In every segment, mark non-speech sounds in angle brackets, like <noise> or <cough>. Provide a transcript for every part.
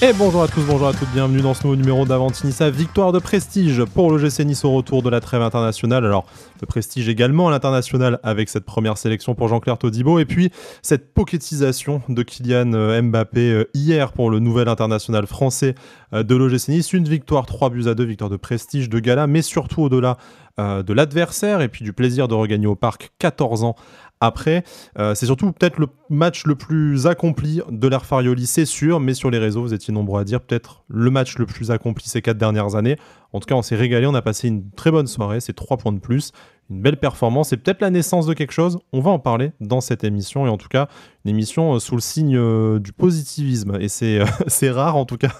Et bonjour à tous, bonjour à toutes, bienvenue dans ce nouveau numéro davant Victoire de prestige pour le GC Nice au retour de la trêve internationale. Alors, le prestige également à l'international avec cette première sélection pour Jean-Claire Todibo. Et puis, cette pocketisation de Kylian euh, Mbappé euh, hier pour le nouvel international français euh, de l'OGC Nice. Une victoire, 3 buts à 2, victoire de prestige, de gala, mais surtout au-delà de l'adversaire et puis du plaisir de regagner au parc 14 ans après. Euh, c'est surtout peut-être le match le plus accompli de l'ère Farioli, c'est sûr, mais sur les réseaux, vous étiez nombreux à dire peut-être le match le plus accompli ces quatre dernières années. En tout cas, on s'est régalé, on a passé une très bonne soirée, c'est trois points de plus une belle performance et peut-être la naissance de quelque chose. On va en parler dans cette émission et en tout cas une émission euh, sous le signe euh, du positivisme et euh, <laughs> c'est rare en tout cas.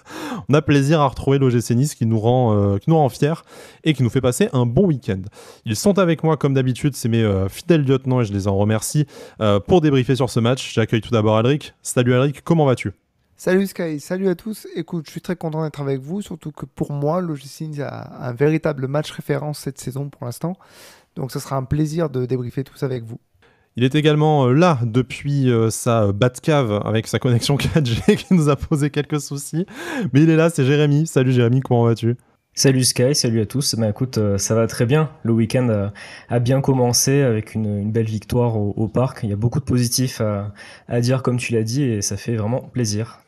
On a plaisir à retrouver l'OGC qui nous rend qui nous rend fiers et qui nous fait passer un bon week-end. Ils sont avec moi comme d'habitude, c'est mes fidèles lieutenants et je les en remercie pour débriefer sur ce match. J'accueille tout d'abord Alric. Salut Alric, comment vas-tu Salut Sky, salut à tous. Écoute, je suis très content d'être avec vous, surtout que pour moi, l'OGC a un véritable match référence cette saison pour l'instant. Donc ce sera un plaisir de débriefer tout ça avec vous. Il est également euh, là depuis euh, sa Batcave avec sa connexion 4G <laughs> qui nous a posé quelques soucis. Mais il est là, c'est Jérémy. Salut Jérémy, comment vas-tu Salut Sky, salut à tous. Ben écoute, euh, ça va très bien. Le week-end a, bien commencé avec une, belle victoire au, parc. Il y a beaucoup de positifs à dire, comme tu l'as dit, et ça fait vraiment plaisir.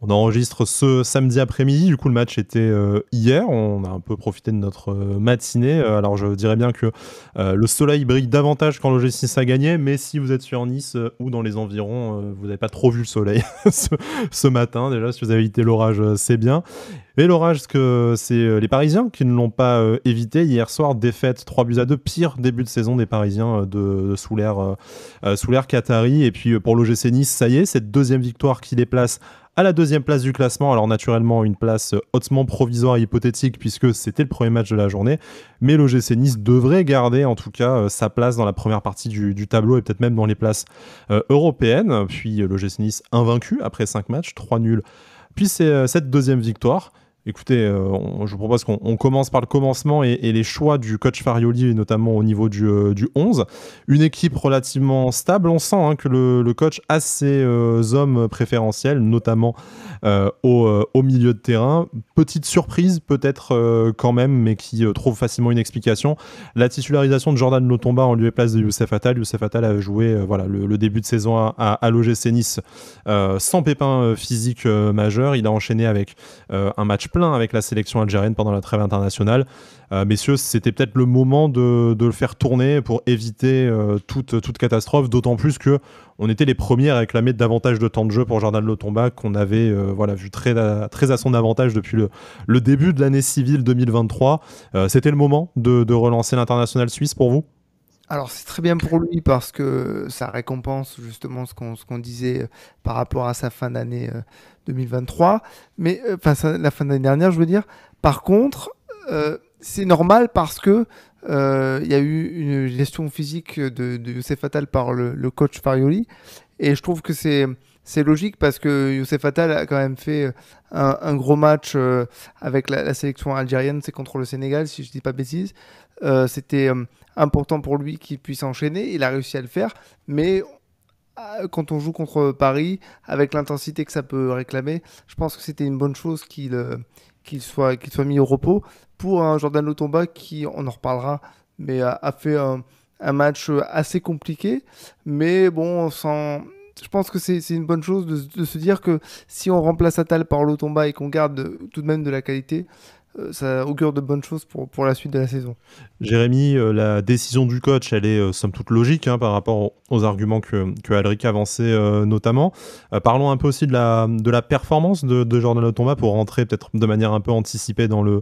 On enregistre ce samedi après-midi. Du coup, le match était euh, hier. On a un peu profité de notre euh, matinée. Euh, alors, je dirais bien que le soleil brille davantage quand l'OGC 6 a gagné. Mais si vous êtes sur Nice ou dans les environs, vous n'avez pas trop vu le soleil <laughs> ce, matin. Déjà, si vous avez évité l'orage, c'est bien. Et l'orage, c'est les Parisiens qui ne l'ont pas évité. Hier soir, défaite 3 buts à 2. Pire début de saison des Parisiens de, de sous l'air Qatari. Et puis, pour l'OGC Nice, ça y est, cette deuxième victoire qui les place à la deuxième place du classement. Alors naturellement, une place euh, hautement provisoire et hypothétique puisque c'était le premier match de la journée. Mais l'OGC Nice devrait garder en tout cas euh, sa place dans la première partie du, tableau et peut-être même dans les places euh, européennes. Puis l'OGC Nice invaincu après 5 matchs, 3 nuls. Puis c'est cette deuxième victoire écoutez, euh, je vous propose qu'on commence par le commencement et, les choix du coach Farioli, notamment au niveau du, 11. Euh, une équipe relativement stable, on sent hein, que le, coach a ses euh, hommes préférentiels, notamment au, milieu de terrain. Petite surprise peut-être quand même, mais qui trouve facilement une explication. La titularisation de Jordan Lotomba en lieu et place de Youssef Attal. Youssef Attal a joué voilà, le, début de saison à, à, à l'OGC Nice sans pépin physique majeur. Il a enchaîné avec un match avec la sélection algérienne pendant la trêve internationale. Euh, messieurs, c'était peut-être le moment de, le faire tourner pour éviter euh, toute, toute catastrophe, d'autant plus que on était les premiers à réclamer davantage de temps de jeu pour Jordan Lotomba, qu'on avait euh, voilà, vu très, à son avantage depuis le, début de l'année civile 2023. c'était le moment de, de relancer l'international suisse pour vous alors c'est très bien pour lui parce que ça récompense justement ce qu'on disait euh, par rapport à sa fin d'année 2023, euh, mais euh, enfin la fin d'année dernière, je veux dire. Par contre, c'est normal parce que il y a eu une gestion physique de, de Youssef fatal par le coach Farioli, et je trouve que c'est c'est logique parce que Youssef Attal a quand même fait euh, un, gros match euh, avec la, sélection algérienne, c'est contre le Sénégal, si je ne dis pas bêtise. Euh, c'était important pour lui qu'il puisse enchaîner, il a réussi à le faire, mais quand on joue contre Paris, avec l'intensité que ça peut réclamer, je pense que c'était une bonne chose qu'il soit, qu'il soit mis au repos. Pour un Jordan Lotomba qui, on en reparlera, mais a, fait un, un match assez compliqué, mais bon, sans, je pense que c'est une bonne chose de, se dire que si on remplace Atal par Lotomba et qu'on garde tout de même de la qualité, euh, ça augure de bonnes choses pour, pour la suite de la saison. Jérémy, euh, la décision du coach, elle est euh, somme toute logique hein, par rapport aux arguments que, que Alric avançait notamment. parlons un peu aussi de la, de la performance de, de Jordan Lotomba pour rentrer peut-être de manière un peu anticipée dans le,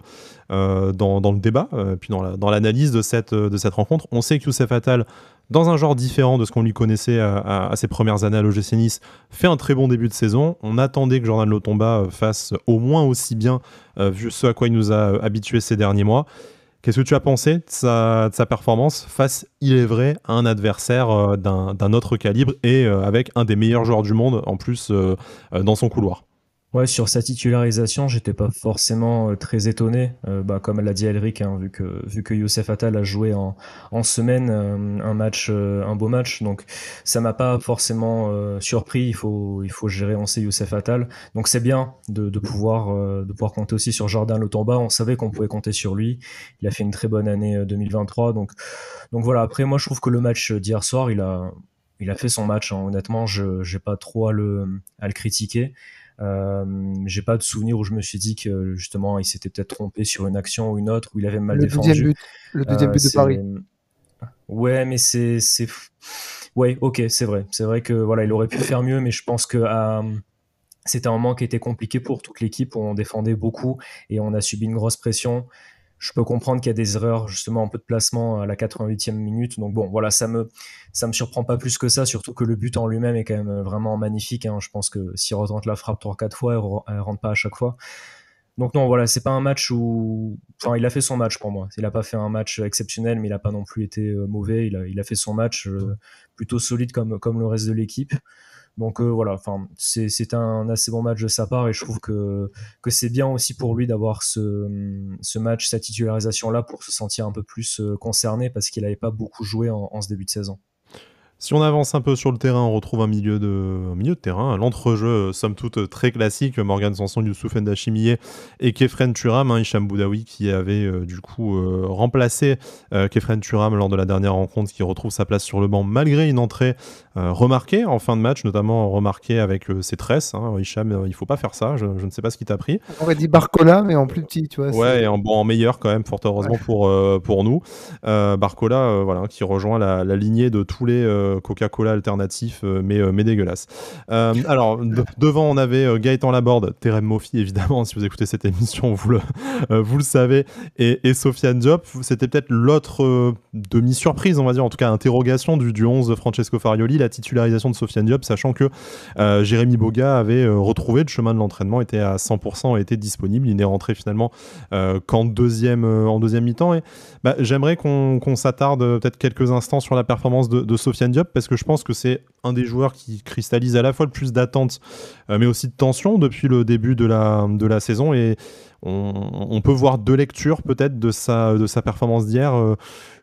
dans, le débat, puis dans l'analyse de, cette, de cette rencontre. On sait que Youssef Attal dans un genre différent de ce qu'on lui connaissait à, ses premières années à l'OGC Nice, fait un très bon début de saison. On attendait que Jordan Lotomba euh, fasse au moins aussi bien, euh, vu ce à quoi il nous a euh, habitués ces derniers mois. Qu'est-ce que tu as pensé de sa, performance face, il est vrai, à un adversaire d'un autre calibre et avec un des meilleurs joueurs du monde en plus dans son couloir sur sa titularisation, j'étais pas forcément euh, très étonné, euh, bah, comme l'a dit Elric, hein, vu que vu que Youssef Attal a joué en, semaine euh, un match, un beau match, donc ça m'a pas forcément surpris. Il faut il faut gérer, on sait Youssef Attal, donc c'est bien de, pouvoir de pouvoir compter aussi sur Jordan Lotomba. On savait qu'on pouvait compter sur lui. Il a fait une très bonne année 2023, donc donc voilà. Après, moi, je trouve que le match d'hier soir, il a il a fait son match. Hein. Honnêtement, je j'ai pas trop le à le critiquer. Euh, j'ai pas de souvenir où je me suis dit que justement il s'était peut-être trompé sur une action ou une autre où il avait mal défendu. le euh, deuxième but de Paris. Ouais, mais c'est c'est ouais, ok, c'est vrai, c'est vrai que voilà, il aurait pu faire mieux, mais je pense que euh, c'était un moment qui était compliqué pour toute l'équipe. On défendait beaucoup et on a subi une grosse pression je peux comprendre qu'il y a des erreurs, justement, un peu de placement à la 88e minute. Donc bon, voilà, ça me, ça me surprend pas plus que ça, surtout que le but en lui-même est quand même vraiment magnifique. Hein. Je pense que s'il retente la frappe 3-4 fois, elle, ne rentre pas à chaque fois. Donc non, voilà, c'est pas un match où... Enfin, il a fait son match pour moi. Il n'a pas fait un match exceptionnel, mais il n'a pas non plus été euh, mauvais. Il a, il a fait son match euh, plutôt solide comme, comme le reste de l'équipe. Donc euh, voilà, c'est un assez bon match de sa part et je trouve que, c'est bien aussi pour lui d'avoir ce, match, cette titularisation là pour se sentir un peu plus euh, concerné parce qu'il n'avait pas beaucoup joué en, en, ce début de saison. Si on avance un peu sur le terrain, on retrouve un milieu de, milieu de terrain, l'entrejeu, euh, somme toute, euh, très classique. Morgan Sanson, Youssouf Ndachimiye et Kefren Turam, hein, Hicham qui avait euh, du coup remplacé Kefren Turam lors de la dernière rencontre, qui retrouve sa place sur le banc malgré une entrée remarquée en fin de match, notamment remarquée avec ses tresses. Hein. Hicham, il faut pas faire ça, je, ne sais pas ce qui t'a pris. On aurait dit Barcola, mais en plus petit, tu vois. Ouais, et en, bon, en meilleur quand même, fort heureusement pour, pour nous. Barcola, voilà, qui rejoint la, la, lignée de tous les euh, Coca-Cola alternatif, euh, mais, euh, mais dégueulasse. alors, devant, on avait Gaëtan Laborde, Terem Moffi, évidemment, si vous écoutez cette émission, vous le, vous le savez, et, et Sofiane Diop. C'était peut-être l'autre demi-surprise, on va dire, en tout cas interrogation du, du 11 de Francesco Farioli, la titularisation de Sofiane Diop, sachant que Jérémy Boga avait retrouvé le chemin de l'entraînement, était à 100%, était disponible. Il n'est rentré finalement qu'en deuxième, en deuxième mi-temps. Et bah, j'aimerais qu'on s'attarde euh, peut-être quelques instants sur la performance de, Sofiane Diop, parce que je pense que c'est un des joueurs qui cristallise à la fois le plus d'attentes euh, mais aussi de tension depuis le début de la, saison. Et on, peut voir deux lectures peut-être de sa, de sa performance d'hier. Euh,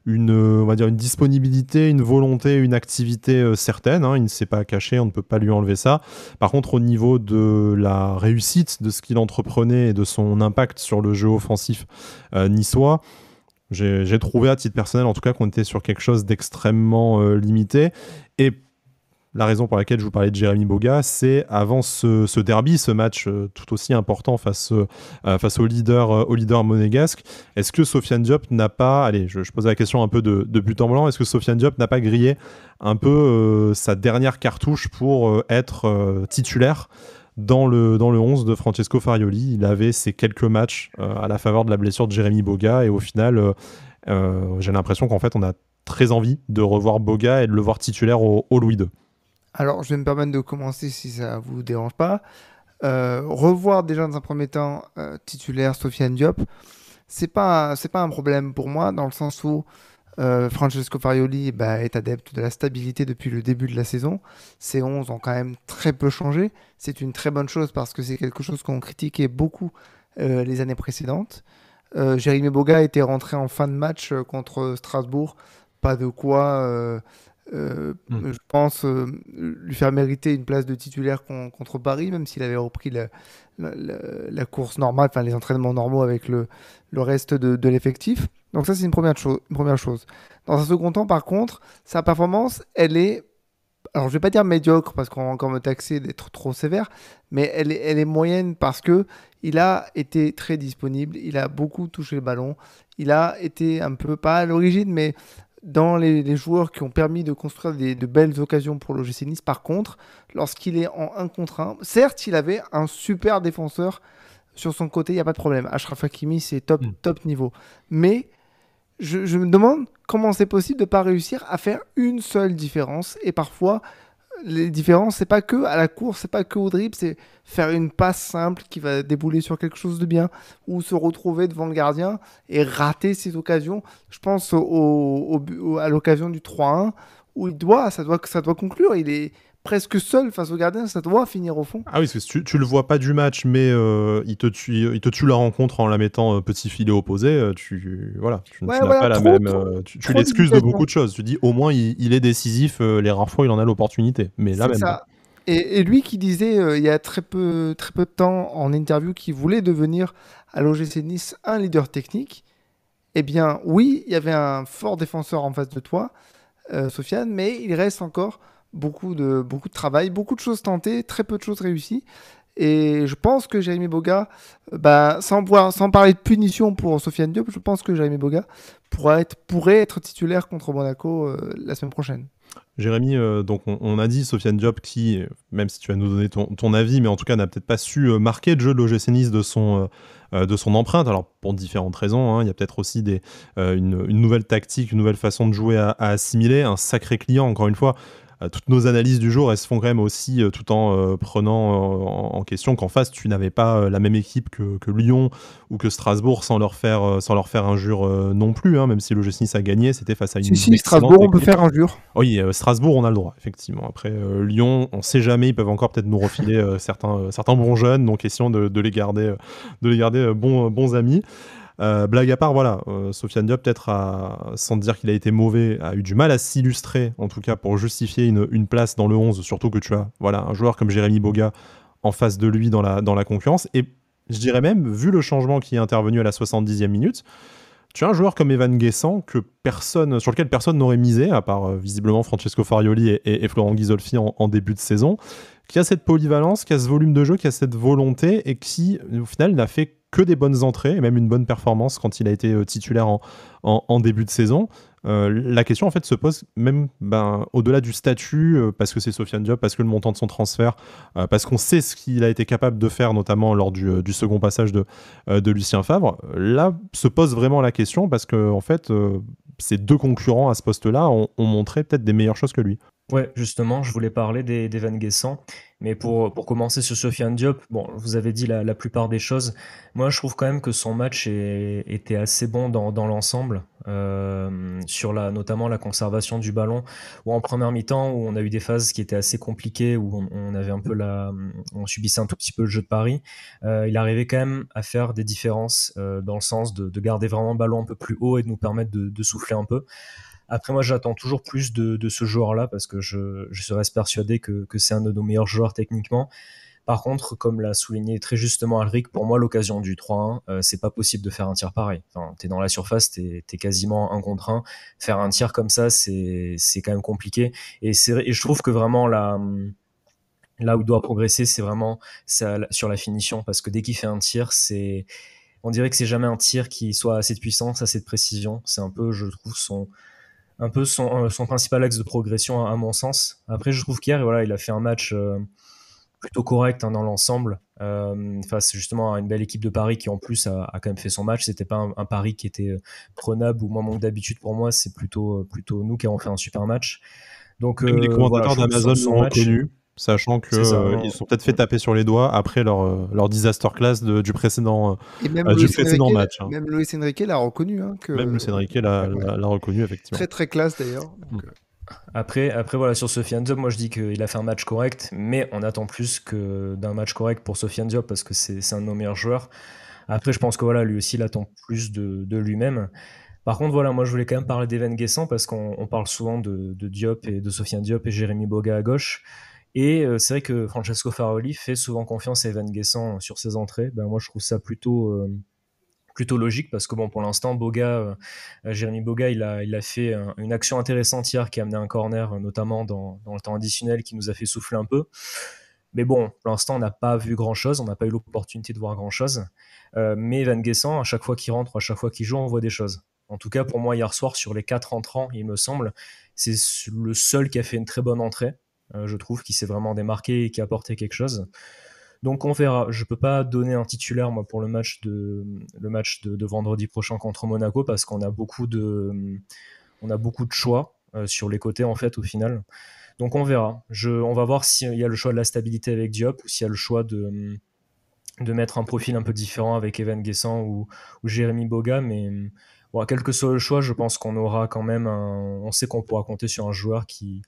une, on va dire une disponibilité, une volonté, une activité certaine. Hein. il ne s'est pas caché, on ne peut pas lui enlever ça. Par contre, au niveau de la réussite de ce qu'il entreprenait et de son impact sur le jeu offensif niçois, j'ai trouvé à titre personnel en tout cas qu'on était sur quelque chose d'extrêmement euh, limité. Et la raison pour laquelle je vous parlais de Jérémy Boga, c'est avant ce, derby, ce match euh, tout aussi important face, euh, face au, leader, au leader monégasque, est-ce que Sofiane Diop n'a pas, allez, je, pose la question un peu de, de but en blanc, est-ce que Sofiane Diop n'a pas grillé un peu sa dernière cartouche pour être titulaire dans le, dans le 11 de Francesco Farioli. Il avait ses quelques matchs euh, à la faveur de la blessure de Jérémy Boga et au final, euh, euh, j'ai l'impression qu'en fait, on a très envie de revoir Boga et de le voir titulaire au, au, Louis II. Alors, je vais me permettre de commencer si ça vous dérange pas. revoir déjà dans un premier temps titulaire Sofiane Diop, c'est pas c'est pas un problème pour moi dans le sens où euh, Francesco Farioli bah, est adepte de la stabilité depuis le début de la saison. Ces 11 ont quand même très peu changé. C'est une très bonne chose parce que c'est quelque chose qu'on critiquait beaucoup euh, les années précédentes. Euh, Jérémy Boga était rentré en fin de match euh, contre Strasbourg. Pas de quoi, hmm. je pense, lui faire mériter une place de titulaire contre Paris, même s'il avait repris la, course normale, enfin les entraînements normaux avec le, reste de l'effectif. Donc ça, c'est une première, chose, Dans un second temps, par contre, sa performance, elle est... Alors, je ne vais pas dire médiocre parce qu'on va encore me taxer d'être trop sévère, mais elle est, moyenne parce que il a été très disponible, il a beaucoup touché le ballon, il a été un peu, pas à l'origine, mais dans les, joueurs qui ont permis de construire de belles occasions pour le Nice. Par contre, lorsqu'il est en 1 contre 1, certes, il avait un super défenseur sur son côté, il n'y a pas de problème. Ashraf Hakimi, c'est top, mm. top niveau. Mais je, me demande comment c'est possible de ne pas réussir à faire une seule différence. Et parfois, les différences, c'est pas que à la course, c'est pas que au dribble, c'est faire une passe simple qui va débouler sur quelque chose de bien ou se retrouver devant le gardien et rater cette occasion. Je pense à l'occasion du 3-1 où il doit, ça doit, ça doit conclure. Il est presque seul face au gardien, ça doit finir au fond. Ah oui, parce que tu, tu le vois pas du match, mais euh, il, te tue, il te tue la rencontre en la mettant euh, petit filet opposé. Euh, tu voilà, tu, pas la même. tu, l'excuses de beaucoup de hein. choses. Tu dis au moins il, est décisif les rares fois il en a l'opportunité, mais là même. Ça. Hein. Et, lui qui disait il y a très peu, très peu de temps en interview qu'il voulait devenir à l'OGC Nice un leader technique, eh bien oui, il y avait un fort défenseur en face de toi, Sofiane, mais il reste encore beaucoup de, beaucoup de travail, beaucoup de choses tentées, très peu de choses réussies. Et je pense que Jérémy Boga, euh, bah, sans, sans parler de punition pour Sofiane Diop, je pense que Jérémy Boga pourrait être, pourrait être titulaire contre Monaco euh, la semaine prochaine. Jérémy, euh, donc on, a dit Sofiane Diop qui, même si tu vas nous donner ton, ton avis, mais en tout cas n'a peut-être pas su marquer le jeu de l'OGC Nice de son, de son empreinte. Alors pour différentes raisons, hein, il y a peut-être aussi des, une, nouvelle tactique, une nouvelle façon de jouer à, à, assimiler, un sacré client encore une fois. Euh, toutes nos analyses du jour, elles se font quand même aussi euh, tout en euh, prenant en, question qu'en face, tu n'avais pas la même équipe que, Lyon ou que Strasbourg sans leur faire, sans leur faire injure non plus, hein, même si le g a gagné, c'était face à une. si Strasbourg, on peut faire injure. Oui, Strasbourg, on a le droit, effectivement. Après, Lyon, on sait jamais, ils peuvent encore peut-être nous refiler certains, certains bons jeunes, donc question de, les garder, de les garder bons, bons amis. Euh, blague à part, voilà, euh, Sofiane Diop, peut-être, sans dire qu'il a été mauvais, a eu du mal à s'illustrer, en tout cas, pour justifier une, place dans le 11, surtout que tu as voilà, un joueur comme Jérémy Boga en face de lui dans la, dans concurrence. Et je dirais même, vu le changement qui est intervenu à la 70e minute, tu as un joueur comme Evan Guessant que personne, sur lequel personne n'aurait misé, à part euh, visiblement Francesco Farioli et, Florent Ghisolfi en, en, début de saison, qui a cette polyvalence, qui a ce volume de jeu, qui a cette volonté et qui, au final, n'a fait que des bonnes entrées et même une bonne performance quand il a été euh, titulaire en, début de saison. Euh, la question en fait se pose même ben, au-delà du statut, euh, parce que c'est Sofiane Diop, parce que le montant de son transfert, parce qu'on sait ce qu'il a été capable de faire, notamment lors du, second passage de, Lucien Favre. Là se pose vraiment la question parce que en fait, ces deux concurrents à ce poste-là ont montré peut-être des meilleures choses que lui. Ouais, justement, je voulais parler des, des Van Guessant. Mais pour, commencer sur Sofiane Diop, bon, vous avez dit la, plupart des choses. Moi, je trouve quand même que son match était assez bon dans, l'ensemble, euh, sur la, notamment la conservation du ballon, ou en première mi-temps, où on a eu des phases qui étaient assez compliquées, où on, avait un peu la, on subissait un tout petit peu le jeu de Paris. Euh, il arrivait quand même à faire des différences euh, dans le sens de, garder vraiment le ballon un peu plus haut et de nous permettre de souffler un peu. Après, moi, j'attends toujours plus de, ce joueur-là parce que je, serais persuadé que, c'est un de nos meilleurs joueurs techniquement. Par contre, comme l'a souligné très justement Alric, pour moi, l'occasion du 3-1, euh, c'est pas possible de faire un tir pareil. Enfin, t'es dans la surface, t'es es quasiment un contre un. Faire un tir comme ça, c'est quand même compliqué. Et, je trouve que vraiment là où il doit progresser, c'est vraiment sur la finition, parce que dès qu'il fait un tir, c'est on dirait que c'est jamais un tir qui soit assez de puissance, assez de précision. C'est un peu, je trouve, son un peu euh, son, principal axe de progression à, mon sens. Après, je trouve qu'hier, voilà, il a fait un match euh, plutôt correct hein, dans l'ensemble euh, face justement à une belle équipe de Paris qui en plus a, quand même fait son match. C'était pas un, pari Paris qui était prenable ou moins manque d'habitude pour moi. C'est plutôt plutôt nous qui avons fait un super match. Donc, les commentateurs d'Amazon sont reconnus sachant qu'ils se euh, ils sont peut-être fait taper sur les doigts après leur, euh, leur disaster class de, du précédent, euh, match. Hein. Même Luis Enrique l'a reconnu. Hein, même Luis Enrique l'a reconnu, effectivement. Très très classe d'ailleurs. Mm. Après, après, voilà, sur Sofiane Diop, moi je dis qu'il a fait un match correct, mais on attend plus que d'un match correct pour Sofiane Diop parce que c'est un de nos meilleurs joueurs. Après, je pense que voilà, lui aussi, il attend plus de, de lui-même. Par contre, voilà, moi je voulais quand même parler d'Evan Guessant parce qu'on parle souvent de, de Diop et de Sofiane Diop et Jérémy Boga à gauche. Et euh, c'est vrai que Francesco Faroli fait souvent confiance à Evan Guessant euh, sur ses entrées. Ben, moi, je trouve ça plutôt euh, plutôt logique parce que bon pour l'instant Boga Jérémy Boga il a, il a fait une action intéressante hier qui a amené un corner notamment dans, le temps additionnel qui nous a fait souffler un peu mais bon pour l'instant on n'a pas vu grand chose on n'a pas eu l'opportunité de voir grand chose mais Van Guessant à chaque fois qu'il rentre à chaque fois qu'il joue on voit des choses en tout cas pour moi hier soir sur les quatre entrants il me semble c'est le seul qui a fait une très bonne entrée euh, je trouve, qui s'est vraiment démarqué et qui a apporté quelque chose. Donc on verra. Je ne peux pas donner un titulaire moi pour le match de le match de, vendredi prochain contre Monaco parce qu'on a beaucoup de a beaucoup de choix euh, sur les côtés en fait au final. Donc on verra. Je, on va voir s'il y a le choix de la stabilité avec Diop ou s'il y a le choix de de mettre un profil un peu différent avec Evan Guessant ou, ou Jérémy Boga. Mais bon, quel que soit le choix, je pense qu'on aura quand même on sait qu'on pourra compter sur un joueur qui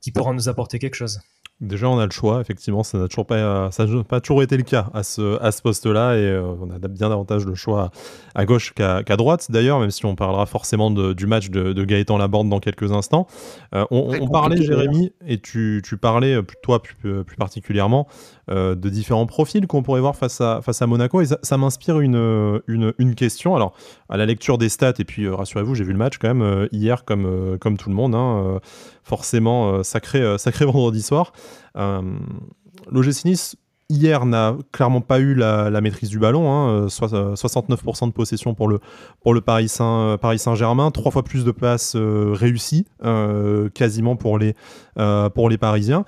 qui pourra nous apporter quelque chose. Déjà, on a le choix, effectivement, ça n'a toujours pas, ça n'a pas toujours été le cas à ce, à ce poste-là, et euh, on a bien davantage le choix à, gauche qu'à, droite, d'ailleurs, même si on parlera forcément du match de, de, Gaëtan Laborde dans quelques instants. Euh, on, parlait, Jérémy, et tu, parlais, euh, toi plus, particulièrement, de différents profils qu'on pourrait voir face à, face à Monaco, et ça, m'inspire une, une, question. Alors, à la lecture des stats, et puis rassurez-vous, j'ai vu le match quand même hier, comme, comme tout le monde, hein, forcément, sacré, sacré <laughs> vendredi soir. Euh, L'OGC Nice hier n'a clairement pas eu la, maîtrise du ballon, 69% hein. euh, euh, de possession pour le, pour le Paris, Saint, germain trois fois plus de passes réussies quasiment pour les, pour les Parisiens.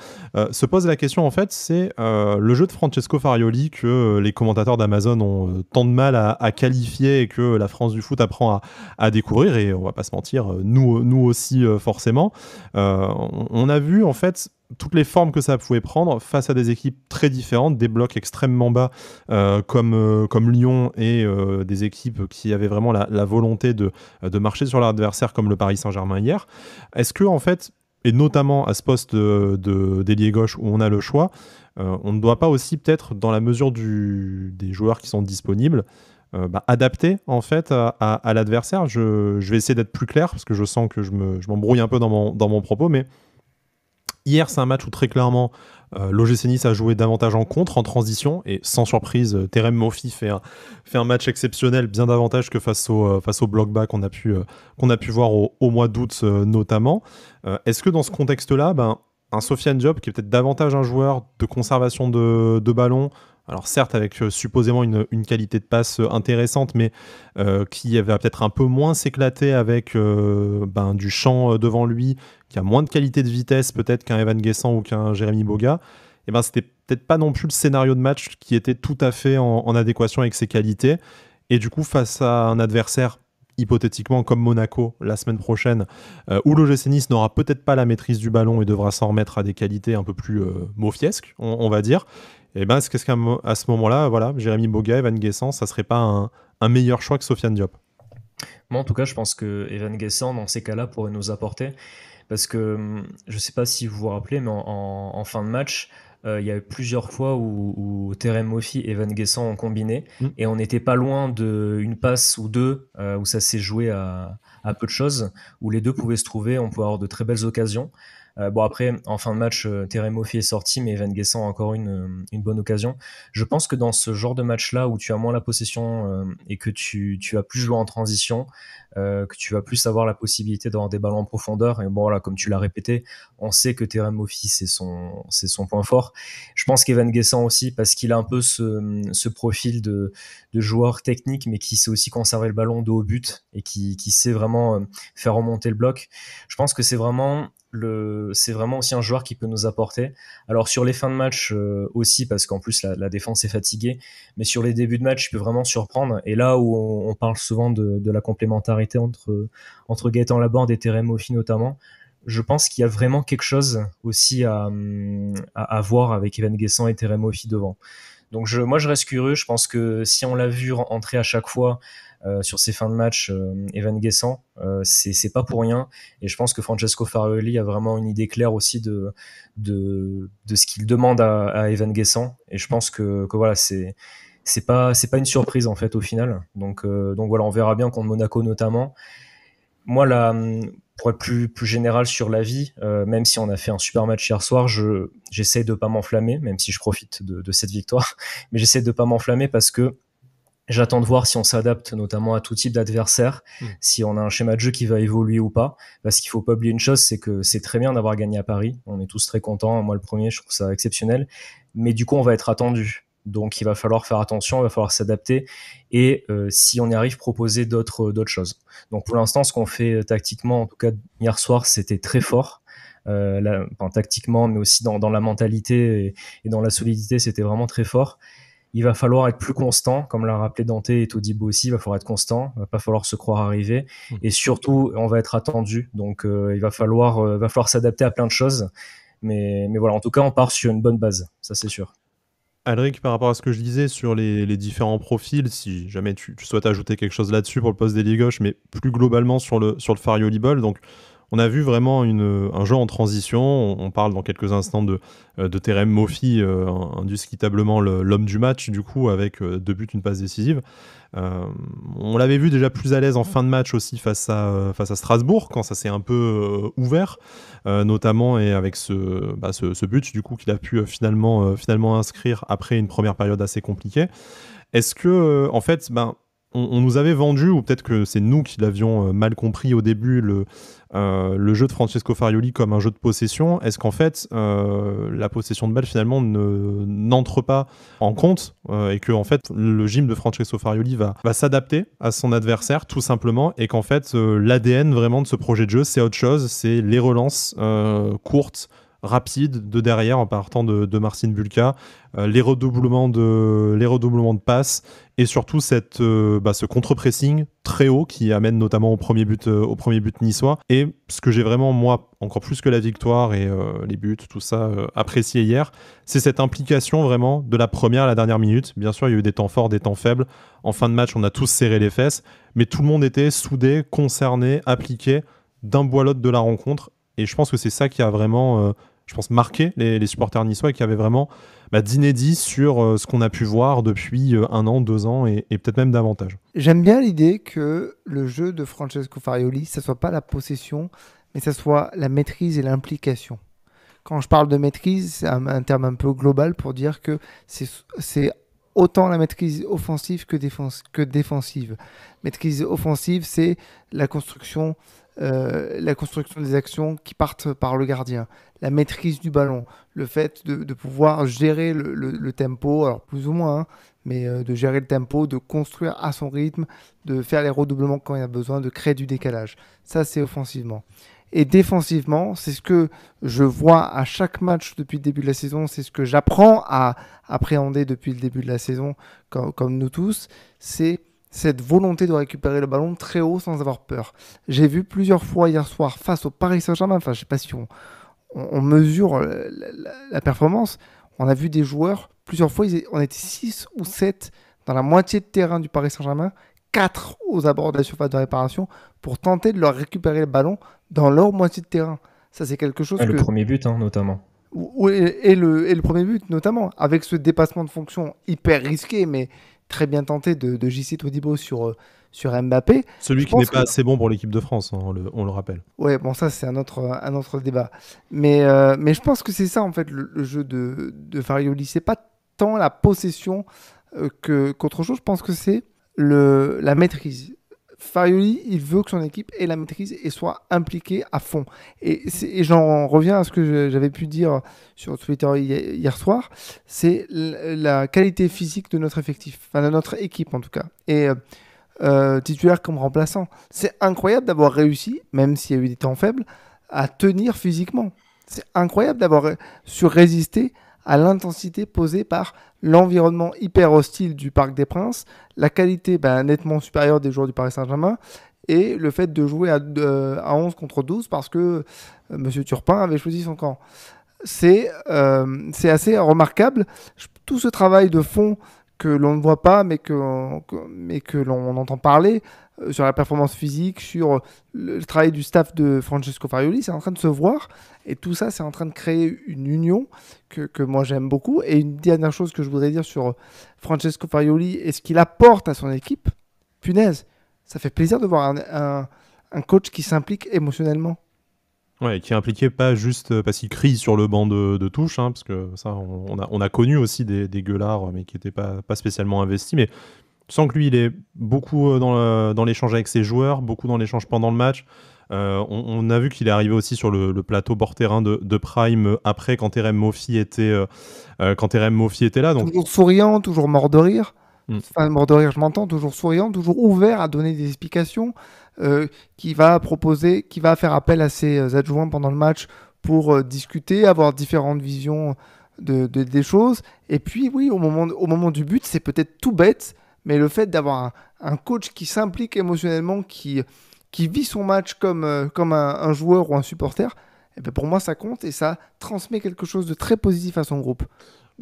se pose la question en fait, c'est le jeu de Francesco Farioli que les commentateurs d'Amazon ont tant de mal à, qualifier et que la France du foot apprend à, découvrir et on va pas se mentir, nous, nous aussi forcément. on a vu en fait toutes les formes que ça pouvait prendre face à des équipes très différentes, des blocs extrêmement bas euh, comme, euh, comme Lyon et euh, des équipes qui avaient vraiment la, volonté de, marcher sur leur adversaire comme le Paris Saint-Germain hier. Est-ce que en fait, et notamment à ce poste d'ailier de, d'ailier gauche où on a le choix, on ne doit pas aussi peut-être dans la mesure du, des joueurs qui sont disponibles bah, adapter en fait à, l'adversaire. Je, vais essayer d'être plus clair parce que je sens que je m'embrouille un peu dans mon, dans mon propos, mais Hier, c'est un match où très clairement, euh, L'OGC Nice a joué davantage en contre, en transition, et sans surprise, euh, Terem Moffi fait un, match exceptionnel, bien davantage que face au, euh, bloc face qu'on a, pu, voir au, mois d'août notamment. Est-ce que dans ce contexte-là, ben, un Sofiane Job, qui est peut-être davantage un joueur de conservation de, de ballon, alors certes avec euh, supposément une, qualité de passe euh, intéressante, mais euh, qui va peut-être un peu moins s'éclater avec ben, du champ devant lui, qui a moins de qualité de vitesse peut-être qu'un Evan Guessant ou qu'un Jérémy Boga, et eh ben c'était peut-être pas non plus le scénario de match qui était tout à fait en adéquation avec ses qualités. Et du coup, face à un adversaire hypothétiquement comme Monaco la semaine prochaine, euh, où l'OGC Nice n'aura peut-être pas la maîtrise du ballon et devra s'en remettre à des qualités un peu plus euh, on, va dire, et eh ben qu'est-ce qu'à à ce moment-là, voilà, Jérémy Boga, Evan Guessant, ça serait pas un, meilleur choix que Sofiane Diop Moi, en tout cas, je pense que Evan Guessant, dans ces cas-là, pourrait nous apporter, parce que hum, je ne sais pas si vous vous rappelez, mais en fin de match, euh, il y a eu plusieurs fois où, Terem Moffi et Van Guessant ont combiné mm. et on n'était pas loin d'une passe ou deux euh, où ça s'est joué à, peu de choses, où les deux pouvaient se trouver, on pouvait avoir de très belles occasions. Euh, bon, après, en fin de match, Terem Moffi est sorti, mais Van Guessant a encore une, bonne occasion. Je pense que dans ce genre de match-là, où tu as moins la possession et que tu, tu as plus joué en transition, euh, que tu vas plus avoir la possibilité d'avoir des ballons en profondeur. Et bon, là comme tu l'as répété, on sait que Terem Moffi, c'est son, c'est son point fort. Je pense qu'Evan Guessant aussi, parce qu'il a un peu ce, profil de, joueur technique, mais qui sait aussi conserver le ballon de haut but et qui, sait vraiment euh, faire remonter le bloc. Je pense que c'est vraiment c'est vraiment aussi un joueur qui peut nous apporter. Alors sur les fins de match euh, aussi, parce qu'en plus la, défense est fatiguée, mais sur les débuts de match, il peut vraiment surprendre. Et là où on, parle souvent de la complémentarité, entre, entre Gaëtan Laborde et Teremoffi notamment. Je pense qu'il y a vraiment quelque chose aussi à, hum, à, voir avec Evan Guessant et Teremoffi devant. Donc je, moi je reste curieux, je pense que si on l'a vu entrer à chaque fois euh, sur ces fins de match, Evan euh, Guessant, euh, c'est pas pour rien. Et je pense que Francesco Farrelli a vraiment une idée claire aussi de, de, de ce qu'il demande à, Evan Guessant. Et je pense que, que voilà, c'est c'est pas pas une surprise en fait au final. Donc euh, donc voilà, on verra bien contre Monaco notamment. Moi là, pour être plus plus général sur la vie, euh, même si on a fait un super match hier soir, je j'essaie de pas m'enflammer, même si je profite de, cette victoire, <laughs> mais j'essaie de pas m'enflammer parce que J'attends de voir si on s'adapte notamment à tout type d'adversaire, mmh. si on a un schéma de jeu qui va évoluer ou pas. Parce qu'il faut pas oublier une chose, c'est que c'est très bien d'avoir gagné à Paris. On est tous très contents. Moi, le premier, je trouve ça exceptionnel. Mais du coup, on va être attendu. Donc il va falloir faire attention, il va falloir s'adapter et euh, si on y arrive, proposer d'autres euh, d'autres choses. Donc pour l'instant, ce qu'on fait euh, tactiquement, en tout cas hier soir, c'était très fort. tactiquement, mais aussi dans, la mentalité et, dans la solidité, c'était vraiment très fort. Il va falloir être plus constant, comme l'a rappelé Dante et Todibo aussi, il va falloir être constant, il va pas falloir se croire arrivé. Mmh. Et surtout, on va être attendu, donc il va falloir, falloir s'adapter à plein de choses. Mais, mais voilà, en tout cas, on part sur une bonne base, ça c'est sûr. Alric, par rapport à ce que je disais sur les, différents profils, si jamais tu, souhaites ajouter quelque chose là-dessus pour le poste d'ailier gauche, mais plus globalement sur le, sur le Farioli Ball, donc on a vu vraiment un jeu en transition. On, parle dans quelques instants de, euh, de Terem Moffi, euh, indiscutablement l'homme du match, du coup, avec euh, deux buts, une passe décisive. on l'avait vu déjà plus à l'aise en fin de match aussi face à, Strasbourg, quand ça s'est un peu ouvert, notamment et avec bah, ce, but du coup qu'il a pu finalement, inscrire après une première période assez compliquée. Est-ce que, en fait, ben, on, nous avait vendu, ou peut-être que c'est nous qui l'avions euh, mal compris au début, le, euh, le jeu de Francesco Farioli comme un jeu de possession. Est-ce qu'en fait, euh, la possession de balle finalement n'entre pas en compte et que en fait, le gym de Francesco Farioli va, va s'adapter à son adversaire tout simplement et qu'en fait, l'ADN vraiment de ce projet de jeu, c'est autre chose, c'est les relances courtes rapide de derrière en partant de, de Marcin Bulka, euh, les, redoublements de, les redoublements de passes et surtout cette, euh, bah, ce contre-pressing très haut qui amène notamment au premier but, euh, au premier but niçois. Et ce que j'ai vraiment, moi, encore plus que la victoire et les buts, tout ça, apprécié hier, c'est cette implication vraiment de la première à la dernière minute. Bien sûr, il y a eu des temps forts, des temps faibles. En fin de match, on a tous serré les fesses, mais tout le monde était soudé, concerné, appliqué d'un bois l'autre de la rencontre. Et je pense que c'est ça qui a vraiment je pense, marquer les, supporters niçois et qui avait vraiment bah, d'inédit sur euh, ce qu'on a pu voir depuis euh, un an, deux ans et, peut-être même davantage. J'aime bien l'idée que le jeu de Francesco Farioli, ça soit pas la possession, mais ça soit la maîtrise et l'implication. Quand je parle de maîtrise, c'est un, terme un peu global pour dire que c'est autant la maîtrise offensive que, que défensive. Maîtrise offensive, c'est la construction, euh, la construction des actions qui partent par le gardien la maîtrise du ballon, le fait de, pouvoir gérer le, tempo, alors plus ou moins, hein, mais euh, de gérer le tempo, de construire à son rythme, de faire les redoublements quand il y a besoin, de créer du décalage. Ça, c'est offensivement. Et défensivement, c'est ce que je vois à chaque match depuis le début de la saison, c'est ce que j'apprends à appréhender depuis le début de la saison, comme, nous tous, c'est cette volonté de récupérer le ballon très haut sans avoir peur. J'ai vu plusieurs fois hier soir face au Paris Saint-Germain, enfin je sais pas si on, on, mesure euh, la, performance. On a vu des joueurs, plusieurs fois, on était 6 ou 7 dans la moitié de terrain du Paris Saint-Germain, 4 aux abords de la surface de réparation pour tenter de leur récupérer le ballon dans leur moitié de terrain. Ça, c'est quelque chose. Le premier but, hein, notamment. Et le, et, le, premier but, notamment, avec ce dépassement de fonction hyper risqué, mais très bien tenté de, de JC Todibo sur, euh, sur Mbappé. Celui qui n'est pas assez bon pour l'équipe de France, hein, on, le, rappelle. Ouais, bon, ça c'est un autre, un autre débat. Mais, euh, mais je pense que c'est ça en fait le, jeu de, de Farioli. C'est pas tant la possession euh, que qu'autre chose. Je pense que c'est le, la maîtrise. Farioli, il veut que son équipe ait la maîtrise et soit impliquée à fond. Et, j'en reviens à ce que j'avais pu dire sur Twitter hier, soir, c'est la qualité physique de notre effectif, enfin de notre équipe en tout cas. Et euh, euh, titulaire comme remplaçant. C'est incroyable d'avoir réussi, même s'il y a eu des temps faibles, à tenir physiquement. C'est incroyable d'avoir su résister à l'intensité posée par l'environnement hyper hostile du Parc des Princes, la qualité ben, nettement supérieure des joueurs du Paris Saint-Germain et le fait de jouer à, 11 euh, contre 12 parce que M. Euh, Monsieur Turpin avait choisi son camp. C'est assez remarquable. Tout ce travail de fond que l'on ne voit pas, mais que, mais que l'on entend parler euh, sur la performance physique, sur le, travail du staff de Francesco Farioli, c'est en train de se voir. Et tout ça, c'est en train de créer une union que, que moi j'aime beaucoup. Et une dernière chose que je voudrais dire sur Francesco Farioli et ce qu'il apporte à son équipe, punaise, ça fait plaisir de voir un, un coach qui s'implique émotionnellement. Ouais, qui impliquait pas juste euh, parce qu'il crie sur le banc de, de touche, hein, parce que ça, on, a, on, a, connu aussi des, des gueulards, mais qui n'étaient pas, pas spécialement investis. Mais sans que lui, il est beaucoup euh, dans l'échange avec ses joueurs, beaucoup dans l'échange pendant le match. Euh, on, a vu qu'il est arrivé aussi sur le, plateau bord-terrain de, de, Prime après quand Terem Moffi était, euh, quand était là. Donc... Toujours souriant, toujours mort de rire. Hmm. Enfin, mort de rire, je m'entends, toujours souriant, toujours ouvert à donner des explications. Euh, qui va proposer, qui va faire appel à ses euh, adjoints pendant le match pour euh, discuter, avoir différentes visions de, des choses. Et puis oui, au moment, au moment du but, c'est peut-être tout bête, mais le fait d'avoir un, coach qui s'implique émotionnellement, qui, qui vit son match comme, comme un, joueur ou un supporter, eh ben, pour moi ça compte et ça transmet quelque chose de très positif à son groupe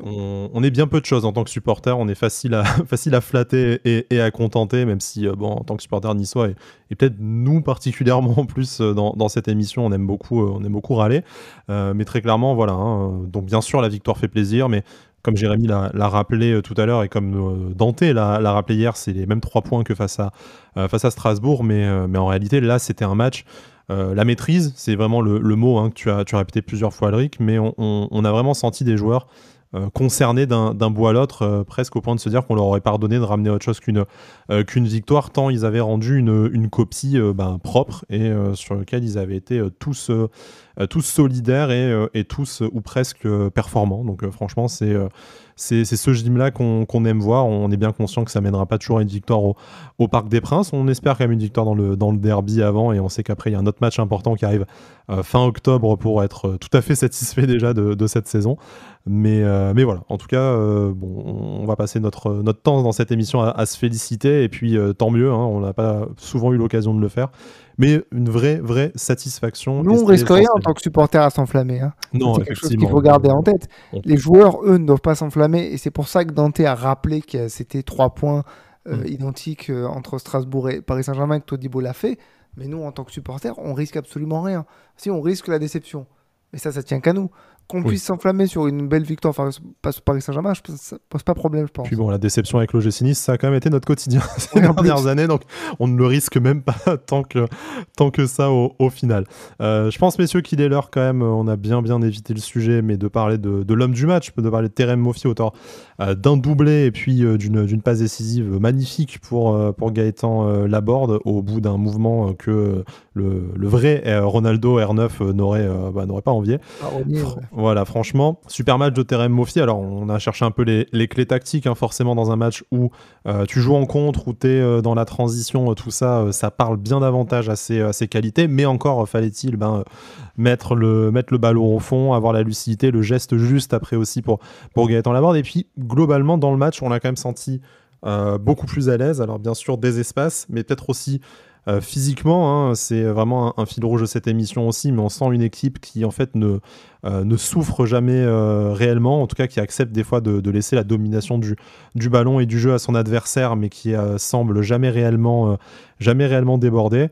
on, est bien peu de choses en tant que supporter, on est facile à, <laughs> facile à flatter et, à contenter, même si, euh, bon, en tant que supporter niçois, et, et peut-être nous particulièrement en plus euh, dans, cette émission, on aime beaucoup, euh, on beaucoup râler. mais très clairement, voilà. Hein, donc, bien sûr, la victoire fait plaisir, mais comme Jérémy l'a rappelé tout à l'heure et comme Dante l'a rappelé hier, c'est les mêmes trois points que face à, face à Strasbourg, mais, mais en réalité, là, c'était un match. la maîtrise, c'est vraiment le, mot hein, que tu as, tu as répété plusieurs fois, Alric, mais on, a vraiment senti des joueurs euh, concernés d'un bout à l'autre, euh, presque au point de se dire qu'on leur aurait pardonné de ramener autre chose qu'une euh, victoire, tant ils avaient rendu une, copie ben, propre et sur laquelle ils avaient été tous euh, tous solidaires et, euh, tous euh, ou presque performants. Donc franchement, c'est c'est ce gym-là qu'on aime voir. On est bien conscient que ça mènera pas toujours à une victoire au, Parc des Princes. On espère quand même une victoire dans le, dans le derby avant et on sait qu'après il y a un autre match important qui arrive fin octobre pour être tout à fait satisfait <laughs> déjà de, cette saison. Mais, mais voilà, en tout cas, bon, on va passer notre, notre temps dans cette émission à, se féliciter et puis tant mieux, hein. on n'a pas souvent eu l'occasion de le faire mais une vraie, vraie satisfaction. Nous, on risque rien en tant que supporter à s'enflammer. Hein. Non, c'est quelque chose qu'il faut garder en tête. Les joueurs, eux, ne doivent pas s'enflammer, et c'est pour ça que Dante a rappelé que c'était trois points euh, mm. identiques euh, entre Strasbourg et Paris Saint-Germain que Todibo l'a fait. Mais nous, en tant que supporters, on risque absolument rien. Si on risque la déception, mais ça, ça tient qu'à nous qu'on puisse s'enflammer sur une belle victoire pas enfin, Paris Saint-Germain, je pense, pose pas problème, je pense. Puis bon, la déception avec l'OGC Nice, ça a quand même été notre quotidien <laughs> ces dernières années, donc on ne le risque même pas <laughs> tant que, tant que ça au, final. Euh, je pense, messieurs, qu'il est l'heure quand même, on a bien bien évité le sujet, mais de parler de, l'homme du match, de parler de Terem Mofi, auteur d'un doublé et puis euh, d'une passe décisive magnifique pour, euh, pour Gaëtan Laborde au bout d'un mouvement que le, le vrai Ronaldo R9 n'aurait bah, pas envié. Voilà, franchement, super match de Terem Mofi. Alors, on a cherché un peu les, clés tactiques, hein, forcément, dans un match où euh, tu joues en contre, où tu es euh, dans la transition, euh, tout ça, ça parle bien davantage à ses, qualités. Mais encore, fallait-il ben, mettre, le, mettre le ballon au fond, avoir la lucidité, le geste juste après aussi pour, pour Gaëtan Laborde. Et puis, globalement, dans le match, on l'a quand même senti beaucoup plus à l'aise. Alors, bien sûr, des espaces, mais peut-être aussi euh, physiquement, hein, c'est vraiment un, fil rouge de cette émission aussi, mais on sent une équipe qui en fait ne, euh, ne souffre jamais euh, réellement, en tout cas qui accepte des fois de, laisser la domination du, du, ballon et du jeu à son adversaire, mais qui semble jamais réellement, jamais réellement déborder.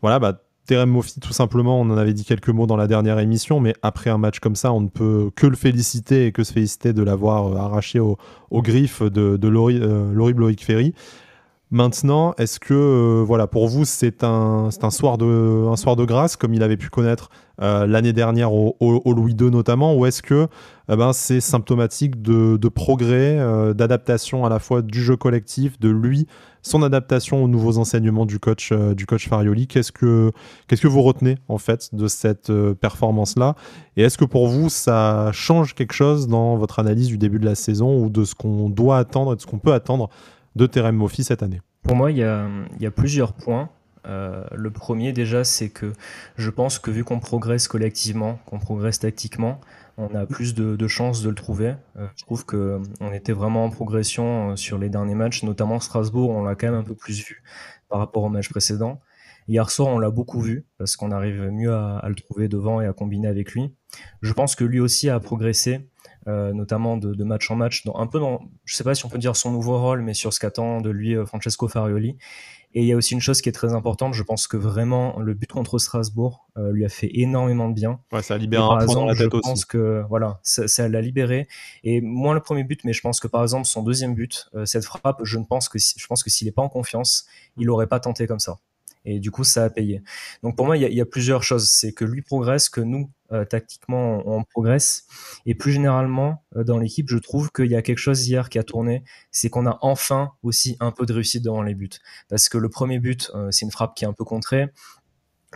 Voilà, bah, Terem Moffi, tout simplement, on en avait dit quelques mots dans la dernière émission, mais après un match comme ça, on ne peut que le féliciter et que se féliciter de l'avoir arraché aux au griffes de, de l'horrible Loïc Ferry. Maintenant, est-ce que euh, voilà pour vous c'est un, un, soir de un soir de grâce comme il avait pu connaître euh, l'année dernière au, Louis II notamment ou est-ce que eh ben, c'est symptomatique de, de progrès euh, d'adaptation à la fois du jeu collectif de lui son adaptation aux nouveaux enseignements du coach du coach Farioli qu'est-ce que qu'est-ce que vous retenez en fait de cette performance là et est-ce que pour vous ça change quelque chose dans votre analyse du début de la saison ou de ce qu'on doit attendre et de ce qu'on peut attendre de Terem Mofi cette année Pour moi, il y a, plusieurs points. Euh, le premier déjà, c'est que je pense que vu qu'on progresse collectivement, qu'on progresse tactiquement, on a plus de, chances de le trouver. Euh, je trouve que euh, on était vraiment en progression sur les derniers matchs, notamment Strasbourg, on l'a quand même un peu plus vu par rapport au match précédent. Hier soir, on l'a beaucoup vu parce qu'on arrive mieux à, le trouver devant et à combiner avec lui. Je pense que lui aussi a progressé euh, notamment de, match en match, dans, un peu dans, je sais pas si on peut dire son nouveau rôle, mais sur ce qu'attend de lui euh, Francesco Farioli. Et il y a aussi une chose qui est très importante, je pense que vraiment le but contre Strasbourg euh, lui a fait énormément de bien. Ouais, ça a libéré un point la tête je pense que voilà, ça, l'a libéré. Et moins le premier but, mais je pense que par exemple son deuxième but, cette frappe, je ne pense que je pense que s'il n'est pas en confiance, il n'aurait pas tenté comme ça. Et du coup, ça a payé. Donc pour moi, il y, il y a plusieurs choses. C'est que lui progresse, que nous, euh, tactiquement, on, progresse. Et plus généralement, euh, dans l'équipe, je trouve qu'il y a quelque chose hier qui a tourné, c'est qu'on a enfin aussi un peu de réussite devant les buts. Parce que le premier but, euh, c'est une frappe qui est un peu contrée.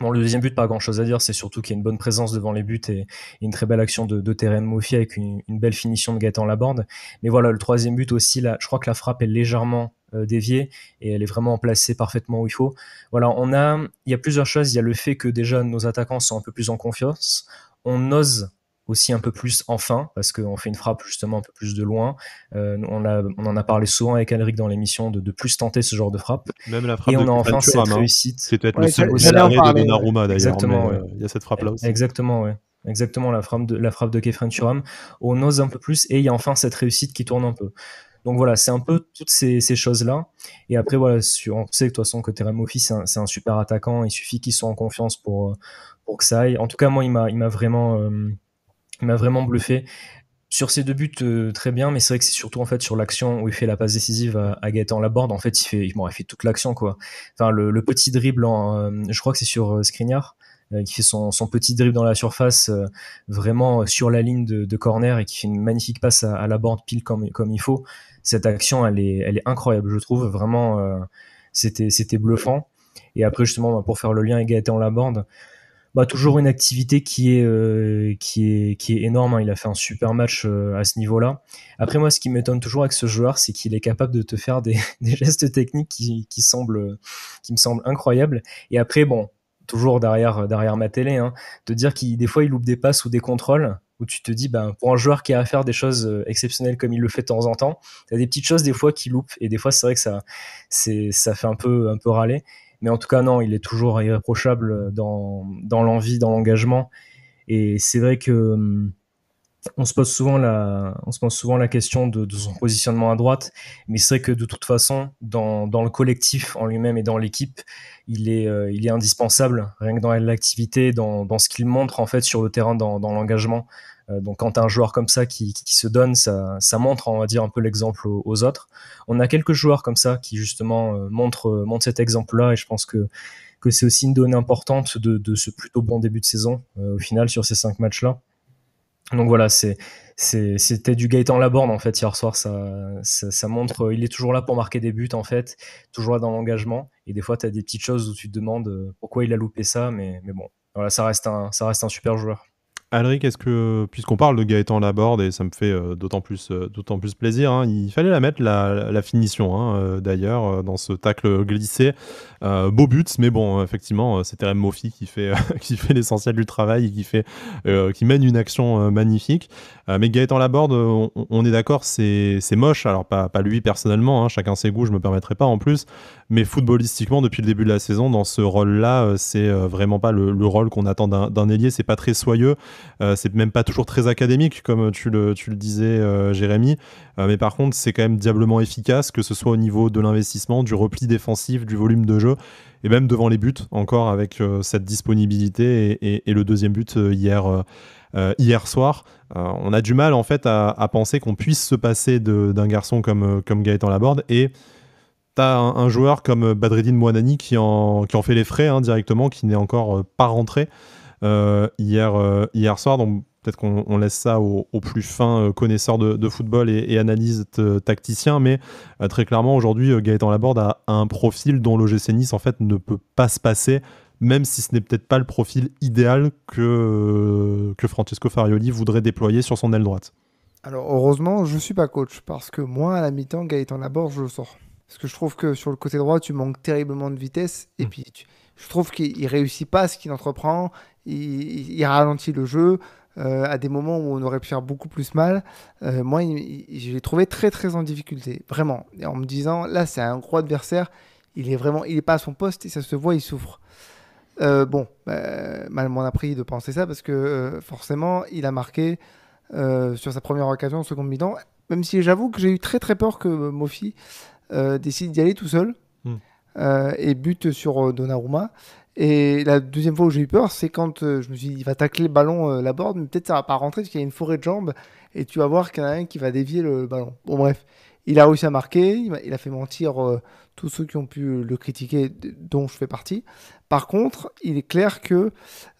Bon, le deuxième but, pas grand chose à dire, c'est surtout qu'il y a une bonne présence devant les buts et, une très belle action de, de Terem Mofi avec une, belle finition de la Laborde. Mais voilà, le troisième but aussi, là, je crois que la frappe est légèrement euh, déviée et elle est vraiment placée parfaitement où il faut. Voilà, on a, il y a plusieurs choses. Il y a le fait que déjà nos attaquants sont un peu plus en confiance. On ose aussi un peu plus enfin parce qu'on fait une frappe justement un peu plus de loin. Euh, on, en a parlé souvent avec Alric dans l'émission de, de, plus tenter ce genre de frappe. Même la frappe et on a enfin cette hein. C'est peut-être le seul de Donnarumma d'ailleurs. Exactement. Euh, il y a cette frappe là aussi. Exactement, Exactement la frappe de la frappe de Kefren On ose un peu plus et il y a enfin cette réussite qui tourne un peu. Donc voilà, c'est un peu toutes ces, choses-là. Et après, voilà, sur, on sait que de toute façon, que Terremofi, c'est un, super attaquant. Il suffit qu'il soit en confiance pour, euh, pour que ça aille. En tout cas, moi, il m'a vraiment, euh, vraiment bluffé. Sur ses deux buts, euh, très bien, mais c'est vrai que c'est surtout en fait sur l'action où il fait la passe décisive à, à la Laborde. En fait, il fait, fait toute l'action quoi. Enfin, le, petit dribble, je crois que c'est sur Skriniar qui fait son, son, petit dribble dans la surface, vraiment sur la ligne de, corner et qui fait une magnifique passe à, la pile comme, comme il faut cette action, elle est, elle est incroyable, je trouve. Vraiment, euh, c'était, c'était bluffant. Et après, justement, bah, pour faire le lien avec Gaëtan Laborde, bah, toujours une activité qui est, euh, qui est, qui est énorme. Hein. Il a fait un super match euh, à ce niveau-là. Après, moi, ce qui m'étonne toujours avec ce joueur, c'est qu'il est capable de te faire des, <laughs> gestes techniques qui, semblent, qui me semblent incroyables. Et après, bon, toujours derrière, derrière ma télé, hein, de dire qu'il des fois il loupe des passes ou des contrôles où tu te dis, ben, pour un joueur qui a à faire des choses euh, exceptionnelles comme il le fait de temps en temps, tu as des petites choses des fois qui loupent, et des fois c'est vrai que ça, ça fait un peu, un peu râler. Mais en tout cas, non, il est toujours irréprochable euh, dans, dans l'envie, dans l'engagement. Et c'est vrai que hum, on se pose souvent la, on se pose souvent la question de, son positionnement à droite, mais c'est vrai que de toute façon, dans, dans le collectif en lui-même et dans l'équipe, il est, euh, il est indispensable, rien que dans l'activité, dans, dans ce qu'il montre en fait sur le terrain, dans, dans l'engagement. Euh, donc quand un joueur comme ça qui, se donne, ça, montre on va dire un peu l'exemple aux, autres. On a quelques joueurs comme ça qui justement euh, euh, montrent, cet exemple-là et je pense que c'est aussi une donnée importante de, ce plutôt bon début de saison au final sur ces cinq matchs-là. Donc voilà, c'était du Gaëtan Laborde en fait hier soir. Ça, montre, il est toujours là pour marquer des buts en fait, toujours là dans l'engagement. Et des fois, tu as des petites choses où tu te demandes pourquoi il a loupé ça, mais, bon, voilà, ça reste ça reste un super joueur. Alric, est-ce que, puisqu'on parle de Gaëtan Laborde, et ça me fait euh, d'autant plus, euh, d'autant plus plaisir, hein, il fallait la mettre, la, la finition, hein, euh, d'ailleurs, dans ce tacle glissé. beau but, mais bon, effectivement, c'est Terem Mofi qui fait, <laughs> qui fait l'essentiel du travail qui, fait, qui mène une action magnifique. mais Gaëtan Laborde, on, est d'accord, c'est, moche. Alors, pas, pas lui personnellement, hein, chacun ses goûts, je me permettrai pas en plus. Mais footballistiquement, depuis le début de la saison, dans ce rôle-là, c'est vraiment pas le, le rôle qu'on attend d'un, d'un ailier. C'est pas très soyeux. Euh, c'est même pas toujours très académique, comme tu le, disais, euh, Jérémy. Euh, mais par contre, c'est quand même diablement efficace, que ce soit au niveau de l'investissement, du repli défensif, du volume de jeu, et même devant les buts, encore avec cette disponibilité et, le deuxième but hier. hier soir. on a du mal en fait à, penser qu'on puisse se passer d'un garçon comme, Gaëtan Laborde et t'as un, un, joueur comme Badreddin Moanani qui en, fait les frais hein, directement, qui n'est encore pas rentré. Euh, hier, euh, hier soir. Donc peut-être qu'on laisse ça aux, plus fins euh, connaisseur connaisseurs de, football et, et analystes tacticiens, mais très clairement aujourd'hui, Gaëtan Laborde a, un profil dont l'OGC Nice en fait ne peut pas se passer, même si ce n'est peut-être pas le profil idéal que, que Francesco Farioli voudrait déployer sur son aile droite. Alors heureusement, je ne suis pas coach, parce que moi, à la mi-temps, Gaëtan Laborde, je le sors. Parce que je trouve que sur le côté droit, tu manques terriblement de vitesse, et hmm. puis je trouve qu'il réussit pas ce qu'il entreprend il, ralentit le jeu. Euh, à des moments où on aurait pu faire beaucoup plus mal, euh, moi, je l'ai trouvé très, très en difficulté, vraiment. Et en me disant, là, c'est un gros adversaire, il est vraiment, il est pas à son poste et ça se voit, il souffre. Euh, bon, bah, mal m'en a pris de penser ça parce que forcément, il a marqué sur sa première occasion en seconde mi même si j'avoue que j'ai eu très, très peur que Mofi décide d'y aller tout seul. Hmm. et bute sur Donnarumma. Et la deuxième fois où j'ai eu peur, c'est quand euh, je me suis dit, il va tacler le ballon euh, la board, mais peut-être ça va pas rentrer parce qu'il y a une forêt de jambes et tu vas voir qu'il y en a un qui va dévier le ballon. Bon, bref, il a réussi à marquer, il a fait mentir euh, tous ceux qui ont pu le critiquer, dont je fais partie. Par contre, il est clair que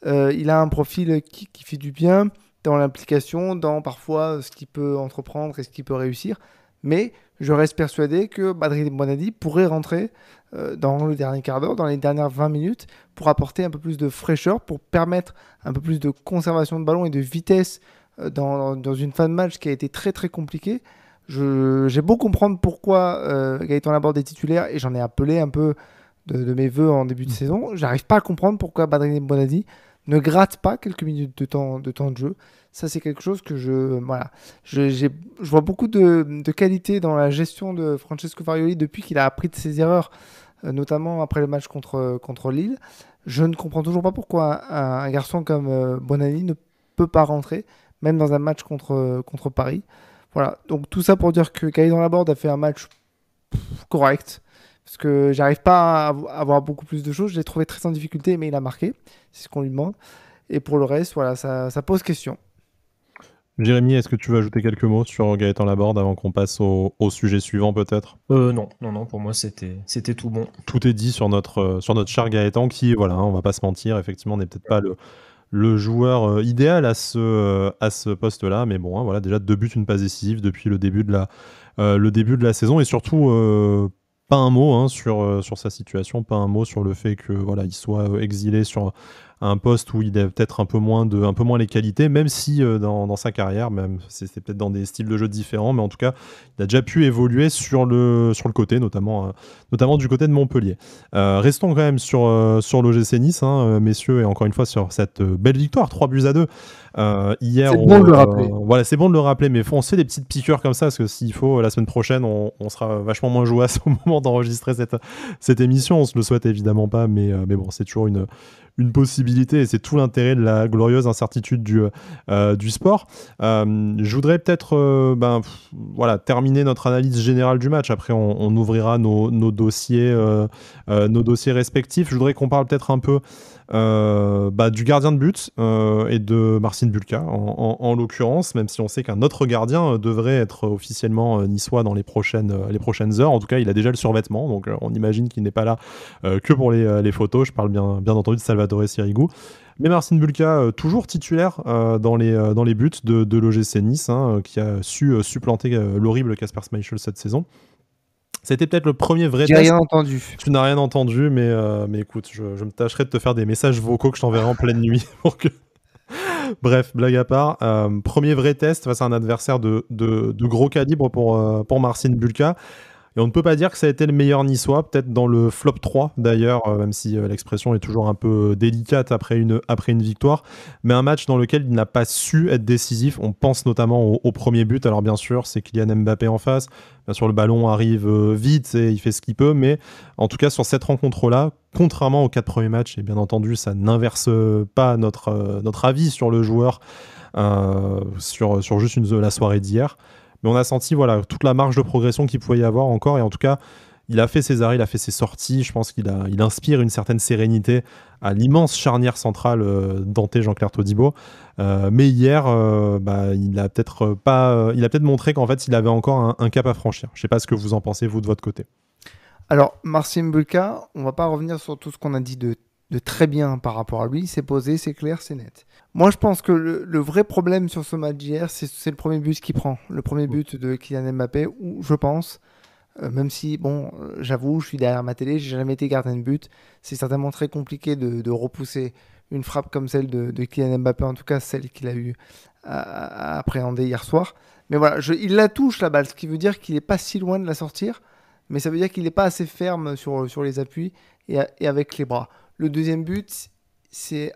il a un profil qui, fait du bien dans l'implication, dans parfois ce qu'il peut entreprendre et ce qu'il peut réussir. Mais je reste persuadé que Madrid Monadi pourrait rentrer euh, dans le dernier quart d'heure, dans les dernières 20 minutes, pour apporter un peu plus de fraîcheur, pour permettre un peu plus de conservation de ballon et de vitesse euh, dans, dans une fin de match qui a été très très compliquée. J'ai beau comprendre pourquoi euh, Gaëtan Laborde est titulaire et j'en ai appelé un peu de, mes voeux en début de mm. saison. J'arrive pas à comprendre pourquoi Badrini Bonadi ne gratte pas quelques minutes de temps de, temps de jeu. Ça, c'est quelque chose que je. voilà. Je, je, vois beaucoup de, de qualité dans la gestion de Francesco Farioli depuis qu'il a appris de ses erreurs. Euh, notamment après le match contre, contre Lille. Je ne comprends toujours pas pourquoi un, garçon comme euh, Bonani ne peut pas rentrer, même dans un match contre, contre Paris. Voilà, donc tout ça pour dire que dans la Borde a fait un match correct, parce que j'arrive pas à avoir beaucoup plus de choses. Je l'ai trouvé très en difficulté, mais il a marqué, c'est ce qu'on lui demande. Et pour le reste, voilà, ça pose question. Jérémy, est-ce que tu veux ajouter quelques mots sur Gaëtan Laborde avant qu'on passe au, sujet suivant peut-être euh, Non, non, non, pour moi c'était, c'était tout bon. Tout est dit sur notre, euh, sur notre cher Gaëtan qui, voilà, hein, on va pas se mentir, effectivement n'est peut-être pas le, joueur euh, idéal à ce, à ce poste-là, mais bon, hein, voilà, déjà deux buts, une passe décisive depuis le début de la, le début de la saison et surtout pas un mot hein, sur, sur sa situation, pas un mot sur le fait que voilà, il soit exilé sur un poste où il a peut-être un peu moins de, un peu moins les qualités, même si euh, dans, sa carrière, même c'était peut-être dans des styles de jeu différents, mais en tout cas, il a déjà pu évoluer sur le sur le côté, notamment euh, notamment du côté de Montpellier. Euh, restons quand même sur sur l'OGC Nice, hein, messieurs, et encore une fois sur cette belle victoire, 3 buts à 2 hier. C'est voilà, c'est bon de le rappeler, mais faut, on des petites piqueurs comme ça, parce que s'il faut, la semaine prochaine, on, sera vachement moins à <laughs> au moment d'enregistrer cette cette émission. On se le souhaite évidemment pas, mais mais bon, c'est toujours une une possibilité et c'est tout l'intérêt de la glorieuse incertitude du, euh, euh, du sport. Euh, je voudrais peut-être ben, voilà, terminer notre analyse générale du match. Après, on, ouvrira nos, nos dossiers, nos dossiers respectifs. Je voudrais qu'on parle peut-être un peu euh, bah, du gardien de but euh, et de Marcin Bulka en, l'occurrence, même si on sait qu'un autre gardien euh, devrait être officiellement niçois dans les prochaines, les prochaines heures. En tout cas, il a déjà le survêtement, donc on imagine qu'il n'est pas là que pour les, photos. Je parle bien, bien entendu de Salvatore Sirigu. Mais Marcin Bulka, toujours titulaire dans, les, dans les buts de, de l'OGC Nice, hein, qui a su supplanter l'horrible Casper Schmeichel cette saison. C'était peut-être le premier vrai test. J'ai rien entendu. Tu n'as rien entendu, mais, euh, mais écoute, je, me tâcherai de te faire des messages vocaux que je t'enverrai en pleine nuit. <laughs> Pour que... <laughs> Bref, blague à part. Euh, premier vrai test face à un adversaire de, gros calibre pour, euh, pour Marcin Bulka. Et on ne peut pas dire que ça a été le meilleur niçois, peut-être dans le flop 3 d'ailleurs, euh, même si euh, l'expression est toujours un peu euh, délicate après une, après une victoire. Mais un match dans lequel il n'a pas su être décisif. On pense notamment au, premier but. Alors bien sûr, c'est Kylian Mbappé en face. Bien sûr, le ballon arrive vite et il fait ce qu'il peut. Mais en tout cas, sur cette rencontre-là, contrairement aux quatre premiers matchs, et bien entendu, ça n'inverse pas notre, notre avis sur le joueur, sur, sur juste une, la soirée d'hier mais on a senti voilà toute la marge de progression qu'il pouvait y avoir encore. Et en tout cas, il a fait ses arrêts, il a fait ses sorties. Je pense qu'il a, il inspire une certaine sérénité à l'immense charnière centrale euh, danté Jean-Claire Todibo. Euh, mais hier, euh, bah, il a peut-être pas, il a peut-être montré qu'en fait, il avait encore un, cap à franchir. Je ne sais pas ce que vous en pensez vous de votre côté. Alors, Marcin Bulka, on va pas revenir sur tout ce qu'on a dit de de très bien par rapport à lui. C'est posé, c'est clair, c'est net. Moi, je pense que le, vrai problème sur ce match d'hier, c'est le premier but qu'il prend. Le premier but de Kylian Mbappé, où je pense, euh, même si, bon, euh, j'avoue, je suis derrière ma télé, j'ai jamais été gardien de but. C'est certainement très compliqué de, repousser une frappe comme celle de, Kylian Mbappé, en tout cas celle qu'il a eu à, appréhender hier soir. Mais voilà, il la touche la balle, ce qui veut dire qu'il n'est pas si loin de la sortir, mais ça veut dire qu'il n'est pas assez ferme sur, sur les appuis et avec les bras. Le deuxième but, c'est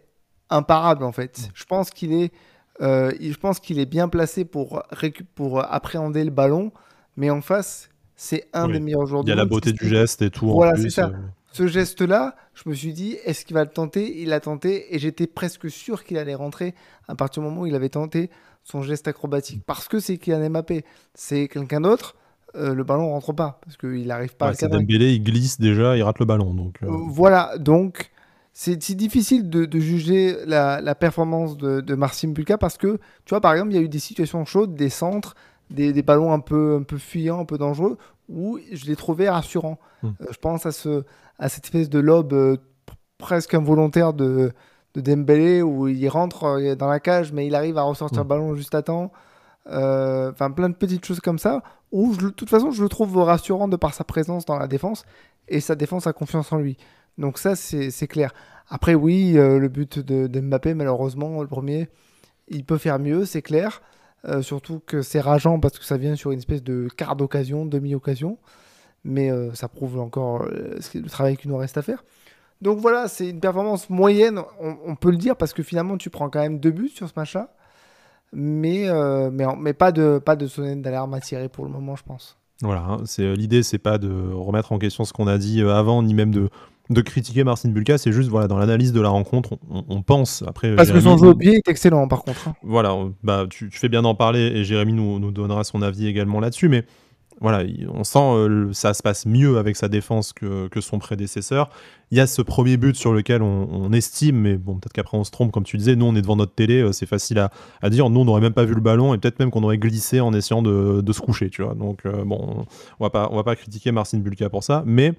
imparable en fait. Mm. Je pense qu'il est, euh, je pense qu'il est bien placé pour, pour appréhender le ballon, mais en face, c'est un des meilleurs joueurs. Il y a la beauté du geste et tout. Voilà, c'est ça. Euh. Ce geste-là, je me suis dit, est-ce qu'il va le tenter Il l'a tenté et j'étais presque sûr qu'il allait rentrer à partir du moment où il avait tenté son geste acrobatique. Parce que c'est Kylian Mbappé, c'est quelqu'un d'autre. Euh, le ballon rentre pas parce qu'il n'arrive pas à Dembélé, il glisse déjà, il rate le ballon. Euh. Euh, voilà, donc c'est difficile de, juger la, performance de, de Marcin parce que, tu vois, par exemple, il y a eu des situations chaudes, des centres, des, ballons un peu, un peu fuyants, un peu dangereux, où je l'ai trouvé rassurant. Hmm. je pense à, ce, à cette espèce de lobe presque involontaire de, de Dembélé où il rentre dans la cage mais il arrive à ressortir hmm. le ballon juste à temps. Euh, enfin, plein de petites choses comme ça, où de toute façon, je le trouve rassurant de par sa présence dans la défense et sa défense a confiance en lui. Donc, ça, c'est clair. Après, oui, euh, le but de, Mbappé, malheureusement, le premier, il peut faire mieux, c'est clair. Euh, surtout que c'est rageant parce que ça vient sur une espèce de quart d'occasion, demi-occasion. Mais ça prouve encore le travail qu'il nous reste à faire. Donc voilà, c'est une performance moyenne, on, on, peut le dire, parce que finalement tu prends quand même deux buts sur ce match-là mais, euh, mais, mais, pas de, pas de sonnette d'alarme à tirer pour le moment, je pense. Voilà, hein, c'est euh, l'idée, c'est pas de remettre en question ce qu'on a dit euh, avant, ni même de, critiquer Marcin Bulka, c'est juste voilà dans l'analyse de la rencontre, on, pense après. Parce que son jeu au pied est excellent par contre. Hein. Voilà, bah tu, fais bien d'en parler et Jérémy nous, nous donnera son avis également là-dessus, mais voilà, on sent euh, ça se passe mieux avec sa défense que, son prédécesseur. Il y a ce premier but sur lequel on, estime, mais bon, peut-être qu'après on se trompe, comme tu disais, nous on est devant notre télé, euh, c'est facile à, dire, nous on n'aurait même pas vu le ballon et peut-être même qu'on aurait glissé en essayant de, se coucher, tu vois. Donc euh, bon, on va pas, on va pas critiquer Marcin Bulka pour ça, mais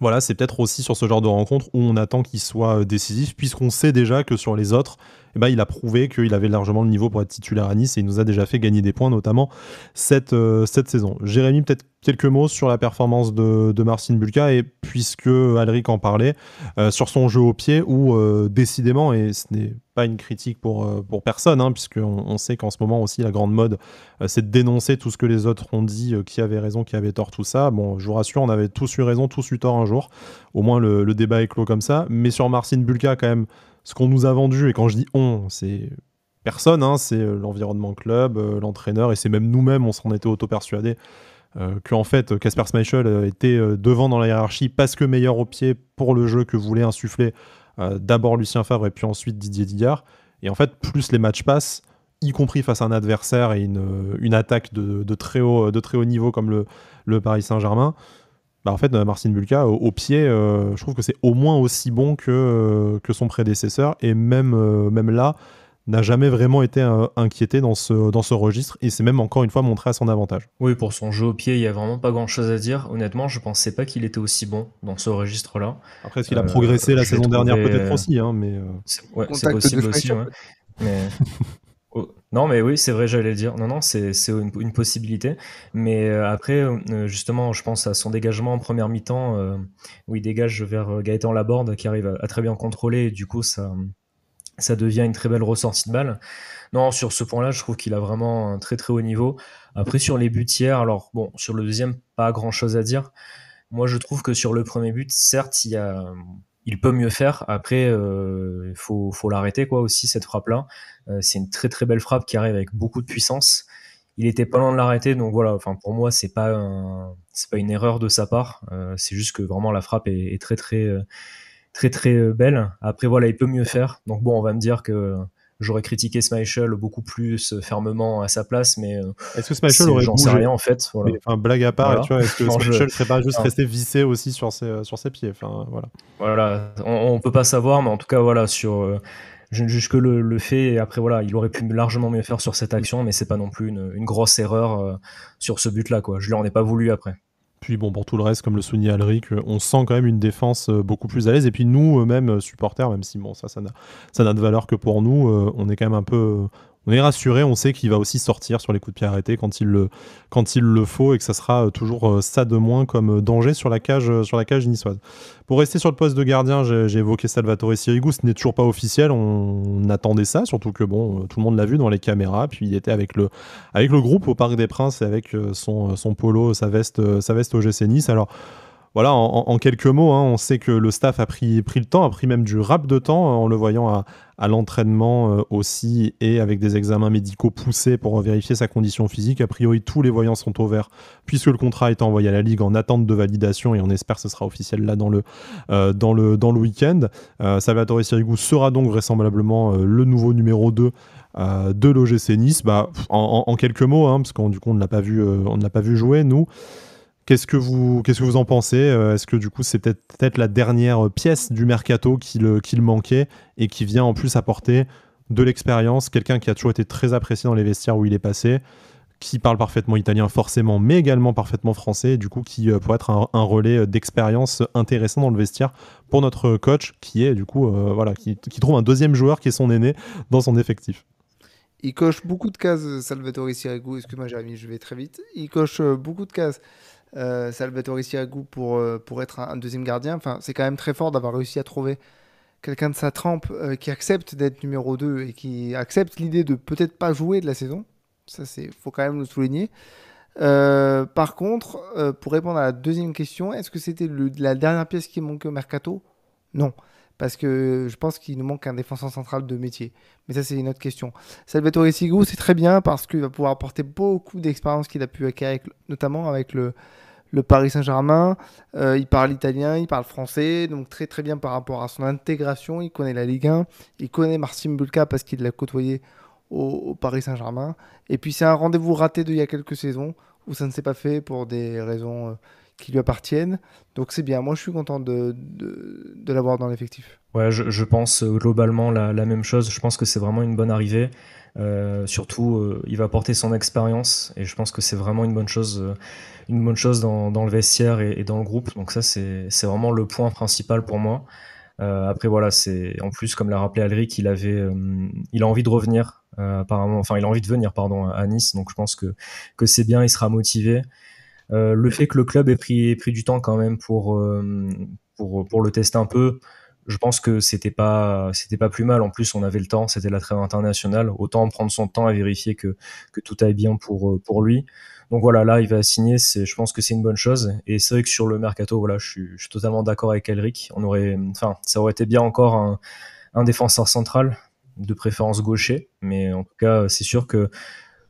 voilà, c'est peut-être aussi sur ce genre de rencontre où on attend qu'il soit euh, décisif, puisqu'on sait déjà que sur les autres, eh ben, il a prouvé qu'il avait largement le niveau pour être titulaire à Nice et il nous a déjà fait gagner des points, notamment cette, euh, cette saison. Jérémy, peut-être quelques mots sur la performance de, de Marcin Bulka et puisque Alric en parlait, euh, sur son jeu au pied où décidément, et ce n'est pas une critique pour, euh, pour personne, hein, puisque puisqu'on on sait qu'en ce moment aussi, la grande mode, euh, c'est de dénoncer tout ce que les autres ont dit, euh, qui avait raison, qui avait tort, tout ça. Bon, je vous rassure, on avait tous eu raison, tous eu tort un jour. Au moins, le, débat est clos comme ça. Mais sur Marcin Bulka, quand même, ce qu'on nous a vendu, et quand je dis on, c'est personne, hein, c'est l'environnement club, l'entraîneur, et c'est même nous-mêmes, on s'en était auto-persuadés. que en fait Casper Schmeichel était devant dans la hiérarchie parce que meilleur au pied pour le jeu que voulait insuffler euh, d'abord Lucien Favre et puis ensuite Didier Digard. Et en fait, plus les matchs passent, y compris face à un adversaire et une, attaque de, très haut, de très haut niveau comme le, le Paris Saint-Germain, bah en fait, euh, Marcin Bulka, au, pied, euh, je trouve que c'est au moins aussi bon que, que son prédécesseur. Et même, même là, n'a jamais vraiment été euh, inquiété dans ce, dans ce registre et c'est même encore une fois montré à son avantage. Oui, pour son jeu au pied, il n'y a vraiment pas grand chose à dire. Honnêtement, je ne pensais pas qu'il était aussi bon dans ce registre-là. Après, est-ce qu'il a euh, progressé la saison dernière Peut-être aussi, hein, mais. Euh, c'est possible aussi, <laughs> oh, Non, mais oui, c'est vrai, j'allais dire. Non, non, c'est une, possibilité. Mais après, justement, je pense à son dégagement en première mi-temps, où il dégage vers Gaëtan Laborde, qui arrive à, à très bien contrôler. Et du coup, ça, ça devient une très belle ressortie de balle. Non, sur ce point-là, je trouve qu'il a vraiment un très très haut niveau. Après, sur les buts hier, alors bon, sur le deuxième, pas grand-chose à dire. Moi, je trouve que sur le premier but, certes, il, il peut mieux faire. Après, il euh, faut, faut l'arrêter quoi aussi cette frappe-là. Euh, c'est une très très belle frappe qui arrive avec beaucoup de puissance. Il était pas loin de l'arrêter, donc voilà. Enfin, pour moi, c'est pas c'est pas une erreur de sa part. Euh, c'est juste que vraiment la frappe est, est très très très très euh, belle. Après voilà, il peut mieux faire. Donc bon, on va me dire que j'aurais critiqué Smichel beaucoup plus euh, fermement à sa place, mais euh, est-ce que aurait j'en rien en fait. enfin, blague à part, est-ce que <laughs> Smashel serait pas juste ah. resté vissé aussi sur ses sur ses pieds Enfin voilà. Voilà, on, peut pas savoir, mais en tout cas voilà sur. je ne juge que le, fait et après voilà il aurait pu largement mieux faire sur cette action mais c'est pas non plus une, grosse erreur sur ce but là quoi je lui en ai pas voulu après puis bon, pour tout le reste, comme le souligne Alric, euh, on sent quand même une défense euh, beaucoup plus à l'aise. Et puis nous, eux-mêmes, euh, supporters, même si bon, ça, ça n'a de valeur que pour nous, on est quand même un peu on est rassuré, on sait qu'il va aussi sortir sur les coups de pied arrêtés quand il le, quand il le faut et que ça sera euh, toujours euh, ça de moins comme euh, danger sur la cage, sur la cage niçoise. Pour rester sur le poste de gardien, j'ai évoqué Salvatore Sirigu, ce n'est toujours pas officiel, on, attendait ça, surtout que bon, tout le monde l'a vu dans les caméras, puis il était avec le, avec le groupe au Parc des Princes et avec son, polo, sa veste, sa veste au GC Nice. Alors, voilà, en, quelques mots, hein, on sait que le staff a pris, le temps, a pris même du rap de temps hein, en le voyant à, l'entraînement euh, aussi et avec des examens médicaux poussés pour vérifier sa condition physique. A priori, tous les voyants sont ouverts puisque le contrat est envoyé à la Ligue en attente de validation et on espère que ce sera officiel là dans le, euh, dans le, dans le week-end. Euh, Salvatore Sirigu sera donc vraisemblablement le nouveau numéro 2 de l'OGC Nice. Bah, en, quelques mots, hein, parce qu'on l'a pas, vu, on ne l'a pas vu jouer, nous. Qu'est-ce que vous, qu'est-ce que vous en pensez euh, Est-ce que du coup c'est peut-être peut-être la dernière pièce du mercato qu'il manquait et qui vient en plus apporter de l'expérience, quelqu'un qui a toujours été très apprécié dans les vestiaires où il est passé, qui parle parfaitement italien forcément, mais également parfaitement français, et du coup qui euh, pourrait être un, relais euh, d'expérience intéressant dans le vestiaire pour notre coach qui est du coup voilà qui, trouve un deuxième joueur qui est son aîné dans son effectif. Il coche beaucoup de cases, Salvatore Sirigu. Excuse-moi, Jérémy, je vais très vite. Il coche beaucoup de cases. Euh, Salvatore Siagou pour, euh, pour être un, deuxième gardien. Enfin, c'est quand même très fort d'avoir réussi à trouver quelqu'un de sa trempe euh, qui accepte d'être numéro 2 et qui accepte l'idée de peut-être pas jouer de la saison. Ça, c'est faut quand même le souligner. par contre, pour répondre à la deuxième question, est-ce que c'était la dernière pièce qui manquait au mercato Non parce que je pense qu'il nous manque un défenseur central de métier. Mais ça, c'est une autre question. Salvatore Sigou, c'est très bien parce qu'il va pouvoir apporter beaucoup d'expérience qu'il a pu acquérir, notamment avec le, Paris Saint-Germain. Euh, il parle italien, il parle français, donc très très bien par rapport à son intégration. Il connaît la Ligue 1, il connaît Marcin Bulka parce qu'il l'a côtoyé au, au Paris Saint-Germain. Et puis c'est un rendez-vous raté d'il y a quelques saisons où ça ne s'est pas fait pour des raisons euh, qui lui appartiennent. Donc c'est bien. Moi, je suis content de, de, l'avoir dans l'effectif. Ouais, je, pense euh, globalement la, même chose. Je pense que c'est vraiment une bonne arrivée. Euh, surtout, euh, il va porter son expérience et je pense que c'est vraiment une bonne chose, une bonne chose dans, le vestiaire et, dans le groupe. Donc ça, c'est vraiment le point principal pour moi. après, voilà, c'est en plus comme l'a rappelé Alric, il avait, il a envie de revenir apparemment. Enfin, il a envie de venir, pardon, à Nice. Donc je pense que que c'est bien. Il sera motivé. Euh, le fait que le club ait pris, du temps quand même euh, pour, le tester un peu, je pense que c'était pas, pas plus mal. En plus, on avait le temps, c'était la trêve internationale. Autant prendre son temps à vérifier que, tout aille bien euh, pour, lui. Donc voilà, là, il va signer. je pense que c'est une bonne chose. Et c'est vrai que sur le mercato, voilà, je suis, totalement d'accord avec Elric. On aurait, enfin, ça aurait été bien encore un, défenseur central, de préférence gaucher. Mais en tout cas, c'est sûr que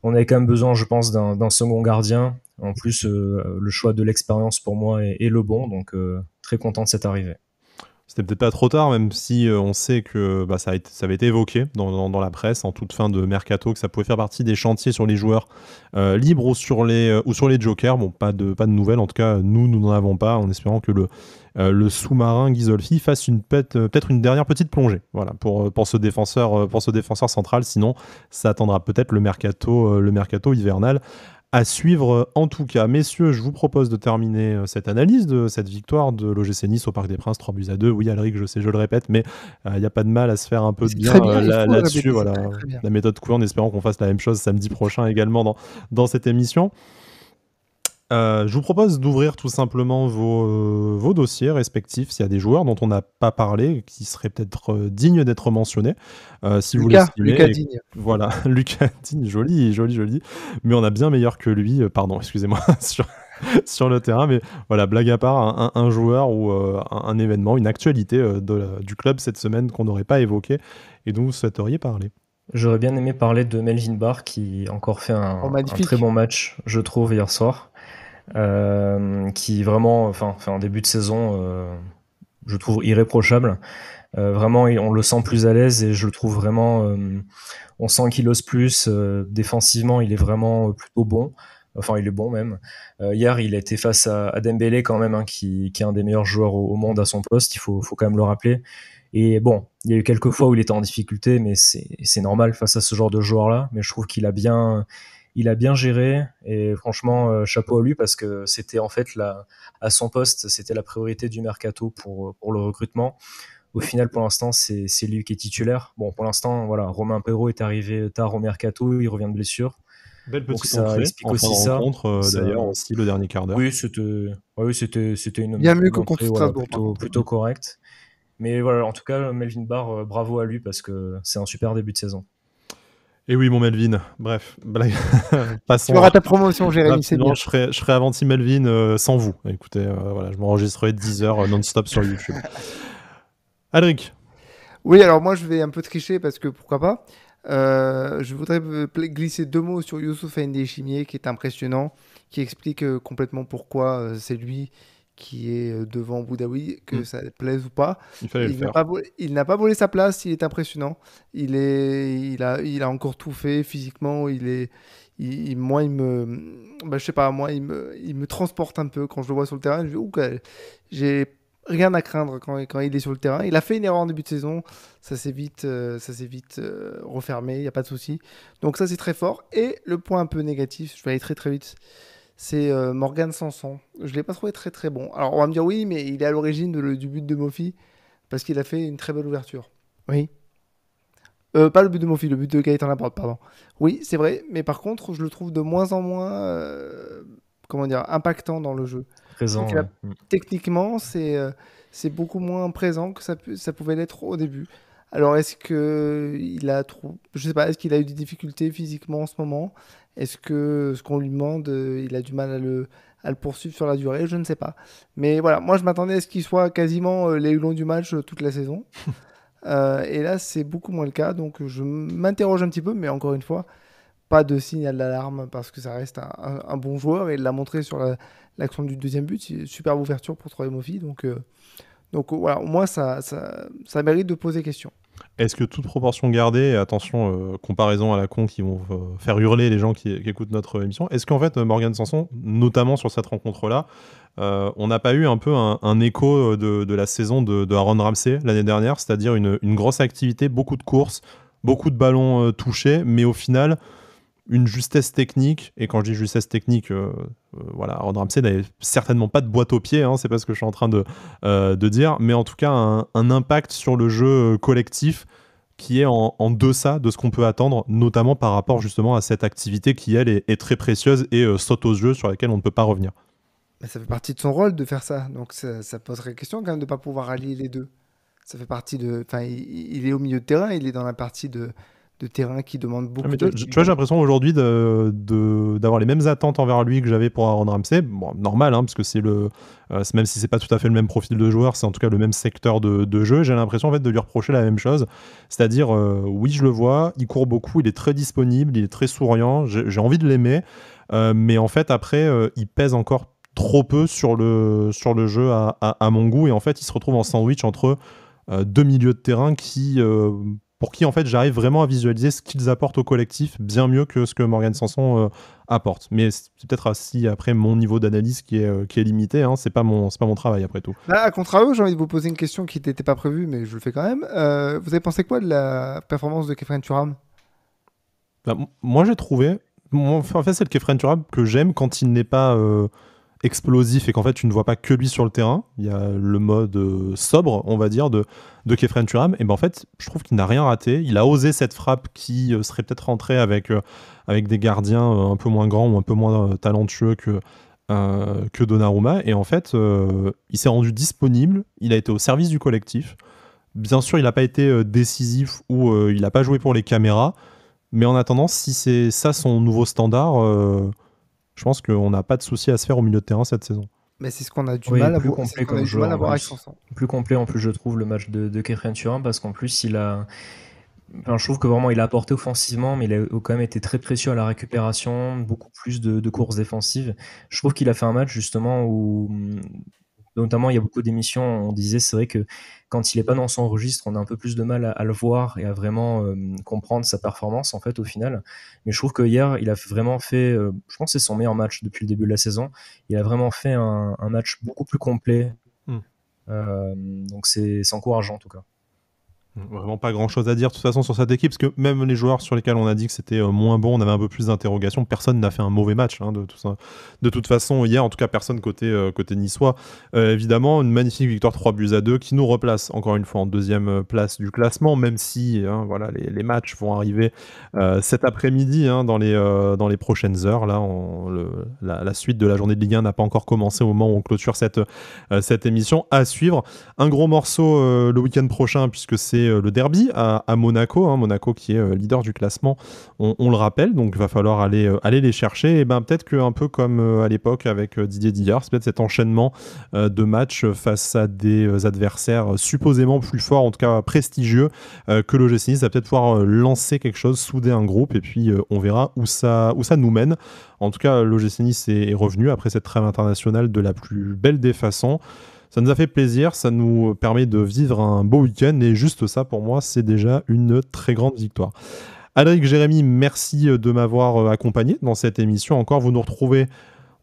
on avait quand même besoin, je pense, d'un, d'un second gardien en plus, euh, le choix de l'expérience pour moi est, le bon, donc euh, très content de cette arrivée. C'était peut-être pas trop tard, même si euh, on sait que bah, ça, avait été évoqué dans, la presse en toute fin de mercato, que ça pouvait faire partie des chantiers sur les joueurs libres ou sur les, ou sur les jokers. Bon, pas de, pas de nouvelles, en tout cas, nous, nous n'en avons pas, en espérant que le, sous-marin Ghisolfi fasse une peut-être une dernière petite plongée voilà, pour, pour, ce défenseur, pour ce défenseur central. Sinon, ça attendra peut-être le mercato, le mercato hivernal à suivre euh, en tout cas. Messieurs, je vous propose de terminer euh, cette analyse de cette victoire de l'OGC Nice au Parc des Princes 3 buts à 2. Oui, Alric, je sais, je le répète, mais il euh, n'y a pas de mal à se faire un peu de bien, là-dessus. voilà, la méthode cool en espérant qu'on fasse la même chose samedi prochain également dans, dans cette émission. Euh, je vous propose d'ouvrir tout simplement euh, vos, dossiers respectifs s'il y a des joueurs dont on n'a pas parlé qui seraient peut-être euh, dignes d'être mentionnés. si Lucas, vous Lucas Voilà, <laughs> Lucas Digne, joli, joli, joli. Mais on a bien meilleur que lui, pardon, <laughs> excusez-moi, <laughs> sur, le terrain. Mais voilà, blague à part, un, joueur ou un, événement, une actualité du club cette semaine qu'on n'aurait pas évoqué et dont vous souhaiteriez parler. J'aurais bien aimé parler de Melvin Barr qui encore fait un oh, très bon match, je trouve, hier soir. Euh, qui vraiment, enfin, fait début de saison, euh, je trouve irréprochable. Euh, vraiment, on le sent plus à l'aise et je le trouve vraiment. on sent qu'il ose plus. défensivement, il est vraiment plutôt bon. Enfin, il est bon même. hier, il a été face à, à Dembélé quand même, hein, qui, est un des meilleurs joueurs au, monde à son poste. Il faut, faut, quand même le rappeler. Et bon, il y a eu quelques fois où il était en difficulté, mais c'est normal face à ce genre de joueur-là. Mais je trouve qu'il a bien, il a bien géré et franchement euh, chapeau à lui parce que c'était en fait à son poste c'était la priorité du mercato pour, euh, le recrutement. Au final, pour l'instant, c'est, lui qui est titulaire. Bon, pour l'instant, voilà, Romain Perrault est arrivé tard au mercato, il revient de blessure. Belle petite Donc, ça aussi ça. rencontre euh, d'ailleurs aussi le dernier quart d'heure. Oui, c'était, oui, c'était, une. Il mieux plutôt, hein. plutôt correcte. Mais voilà, en tout cas, Melvin Barr, bravo à lui parce que c'est un super début de saison. Et eh oui, mon Melvin. Bref, blague. <laughs> Passons. Tu auras ta promotion, Jérémy, c'est Je serai, je serai Avanti Melvin euh, sans vous. Écoutez, euh, voilà, je m'enregistrerai 10 heures euh, non-stop sur YouTube. Alric. <laughs> Oui, alors moi, je vais un peu tricher parce que pourquoi pas. je voudrais glisser deux mots sur Youssouf Ndéchimier, qui est impressionnant, qui explique complètement pourquoi c'est lui qui est euh, devant Boudaoui, que mm. ça plaise ou pas. Il, n'a pas, volé sa place, il est impressionnant. Il, est, il, a, il a encore tout fait physiquement. Il est, moi, il me, bah, je sais pas, moi, il me, il me transporte un peu quand je le vois sur le terrain. Je dis, j'ai rien à craindre quand, quand, il est sur le terrain. Il a fait une erreur en début de saison, ça s'est vite, euh, ça s'est vite euh, refermé, il n'y a pas de souci. Donc ça, c'est très fort. Et le point un peu négatif, je vais aller très très vite c'est euh, Morgan Sanson. Je l'ai pas trouvé très très bon. Alors on va me dire oui, mais il est à l'origine du but de Mofi parce qu'il a fait une très belle ouverture. Oui. Euh, pas le but de Mofi, le but de Gaëtan Laporte, pardon. Oui, c'est vrai, mais par contre, je le trouve de moins en moins, euh, comment dire, impactant dans le jeu. Mm. Techniquement, c'est c'est beaucoup moins présent que ça, ça pouvait l'être au début. Alors, est-ce que a je sais pas, ce qu'il a eu des difficultés physiquement en ce moment Est-ce que ce qu'on lui demande, euh, il a du mal à le, poursuivre sur la durée Je ne sais pas. Mais voilà, moi je m'attendais à ce qu'il soit quasiment euh, les longs du match euh, toute la saison. <laughs> et là, c'est beaucoup moins le cas. Donc, je m'interroge un petit peu, mais encore une fois, pas de signal d'alarme parce que ça reste un, bon joueur et il l'a montré sur l'action du deuxième but. Superbe ouverture pour Troy Moffi. Donc, donc euh, voilà, au moins, ça, mérite de poser question. Est-ce que toute proportion gardée, attention, euh, comparaison à la con qui vont euh, faire hurler les gens qui, écoutent notre émission, est-ce qu'en fait, Morgan Sanson, notamment sur cette rencontre-là, on n'a pas eu un peu un, écho de, la saison de, Aaron Ramsey l'année dernière, c'est-à-dire une, une, grosse activité, beaucoup de courses, beaucoup de ballons touchés, mais au final, une justesse technique, et quand je dis justesse technique, euh, euh, voilà, Ramsey n'avait certainement pas de boîte aux pieds, hein, c'est pas ce que je suis en train de, euh, dire, mais en tout cas un, impact sur le jeu collectif qui est en, deçà de ce qu'on peut attendre, notamment par rapport justement à cette activité qui, elle, est, très précieuse et saute aux yeux, sur laquelle on ne peut pas revenir. ça fait partie de son rôle de faire ça, donc ça, ça poserait question quand même de ne pas pouvoir allier les deux. Ça fait partie de... Enfin, il est au milieu de terrain, il est dans la partie de de terrain qui demande ah, beaucoup. de... tu, tu, vois, j'ai l'impression aujourd'hui d'avoir de, d'avoir les mêmes attentes envers lui que j'avais pour Aaron Ramsey. Bon, normal, hein, parce que c'est le, euh, même si c'est pas tout à fait le même profil de joueur, c'est en tout cas le même secteur de, jeu. J'ai l'impression en fait de lui reprocher la même chose, c'est-à-dire euh, oui, je le vois, il court beaucoup, il est très disponible, il est très souriant, j'ai envie de l'aimer, euh, mais en fait après, il pèse encore trop peu sur le sur le jeu à, à, à, mon goût et en fait, il se retrouve en sandwich entre deux milieux de terrain qui pour qui en fait j'arrive vraiment à visualiser ce qu'ils apportent au collectif bien mieux que ce que Morgan Sanson euh, apporte. Mais c'est peut-être si, après mon niveau d'analyse qui est, euh, qui est limité, hein. c'est pas mon pas mon travail après tout. Là, bah, à contrario, j'ai envie de vous poser une question qui n'était pas prévue, mais je le fais quand même. Euh, vous avez pensé quoi de la performance de Kefren Turam bah, Moi j'ai trouvé, en fait c'est le Kefren Turam que j'aime quand il n'est pas explosif et qu'en fait tu ne vois pas que lui sur le terrain, il y a le mode euh, sobre, on va dire, de, de Kefren Turam, et ben en fait je trouve qu'il n'a rien raté, il a osé cette frappe qui euh, serait peut-être rentrée avec, euh, avec des gardiens un peu moins grands ou un peu moins talentueux que, que Donnarumma, et en fait il s'est rendu disponible, il a été au service du collectif, bien sûr il n'a pas été décisif ou il n'a pas joué pour les caméras, mais en attendant si c'est ça son nouveau standard je pense qu'on n'a pas de souci à se faire au milieu de terrain cette saison. Mais c'est ce qu'on a du mal à voir avec Plus complet en plus, je trouve, le match de, de Kefren Turin parce qu'en plus, il a. je trouve que vraiment il a apporté offensivement, mais il a quand même été très précieux à la récupération, beaucoup plus de courses défensives. Je trouve qu'il a fait un match justement où notamment, il y a beaucoup d'émissions, on disait, c'est vrai que quand il n'est pas dans son registre, on a un peu plus de mal à, le voir et à vraiment euh, comprendre sa performance, en fait, au final. Mais je trouve que hier, il a vraiment fait, euh, je pense c'est son meilleur match depuis le début de la saison. Il a vraiment fait un, match beaucoup plus complet. Hmm. Euh, donc, c'est encourageant, en tout cas. Mm, vraiment pas grand chose à dire de toute façon sur cette équipe, parce que même les joueurs sur lesquels on a dit que c'était euh, moins bon, on avait un peu plus d'interrogations. Personne n'a fait un mauvais match hein, de, tout ça. de toute façon hier, en tout cas personne côté, euh, côté niçois. Euh, évidemment, une magnifique victoire 3 buts à 2 qui nous replace encore une fois en deuxième place du classement, même si hein, voilà, les, matchs vont arriver cet après-midi hein, dans, les dans les prochaines heures. Là, la, suite de la journée de Ligue 1 n'a pas encore commencé au moment où on clôture cette, cette émission. À suivre, un gros morceau le week-end prochain, puisque c'est euh, le derby à, Monaco, hein. Monaco qui est euh, leader du classement, on, le rappelle, donc il va falloir aller, euh, aller les chercher. Et ben peut-être que un peu comme à l'époque avec Didier Dillard, c'est peut-être cet enchaînement de matchs face à des adversaires supposément plus forts, en tout cas prestigieux, que le Nice va peut-être pouvoir lancer quelque chose, souder un groupe, et puis on verra où ça, où ça nous mène. En tout cas, l'OGC Nice est revenu après cette trêve internationale de la plus belle des façons. Ça nous a fait plaisir, ça nous permet de vivre un beau week-end et juste ça pour moi c'est déjà une très grande victoire. Alric Jérémy, merci de m'avoir euh, accompagné dans cette émission. Encore, vous nous retrouvez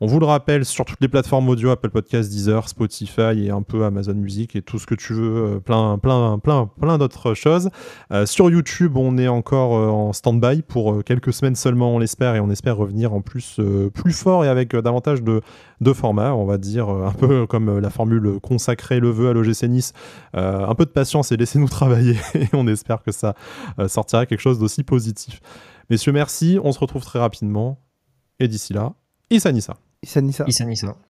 on vous le rappelle sur toutes les plateformes audio, Apple Podcasts, Deezer, Spotify et un peu Amazon Music et tout ce que tu veux, euh, plein, plein, plein, plein d'autres choses. Euh, sur YouTube, on est encore euh, en stand-by pour quelques semaines seulement, on l'espère, et on espère revenir en plus plus fort et avec davantage de, de formats, on va dire, un peu <laughs> comme la formule consacrée le vœu à l'OGC Nice. un peu de patience et laissez-nous <laughs> travailler, et on espère que ça sortira quelque chose d'aussi positif. Messieurs, merci, on se retrouve très rapidement, et d'ici là, Issa Nissa. Issa Nissa. Issa Nissa.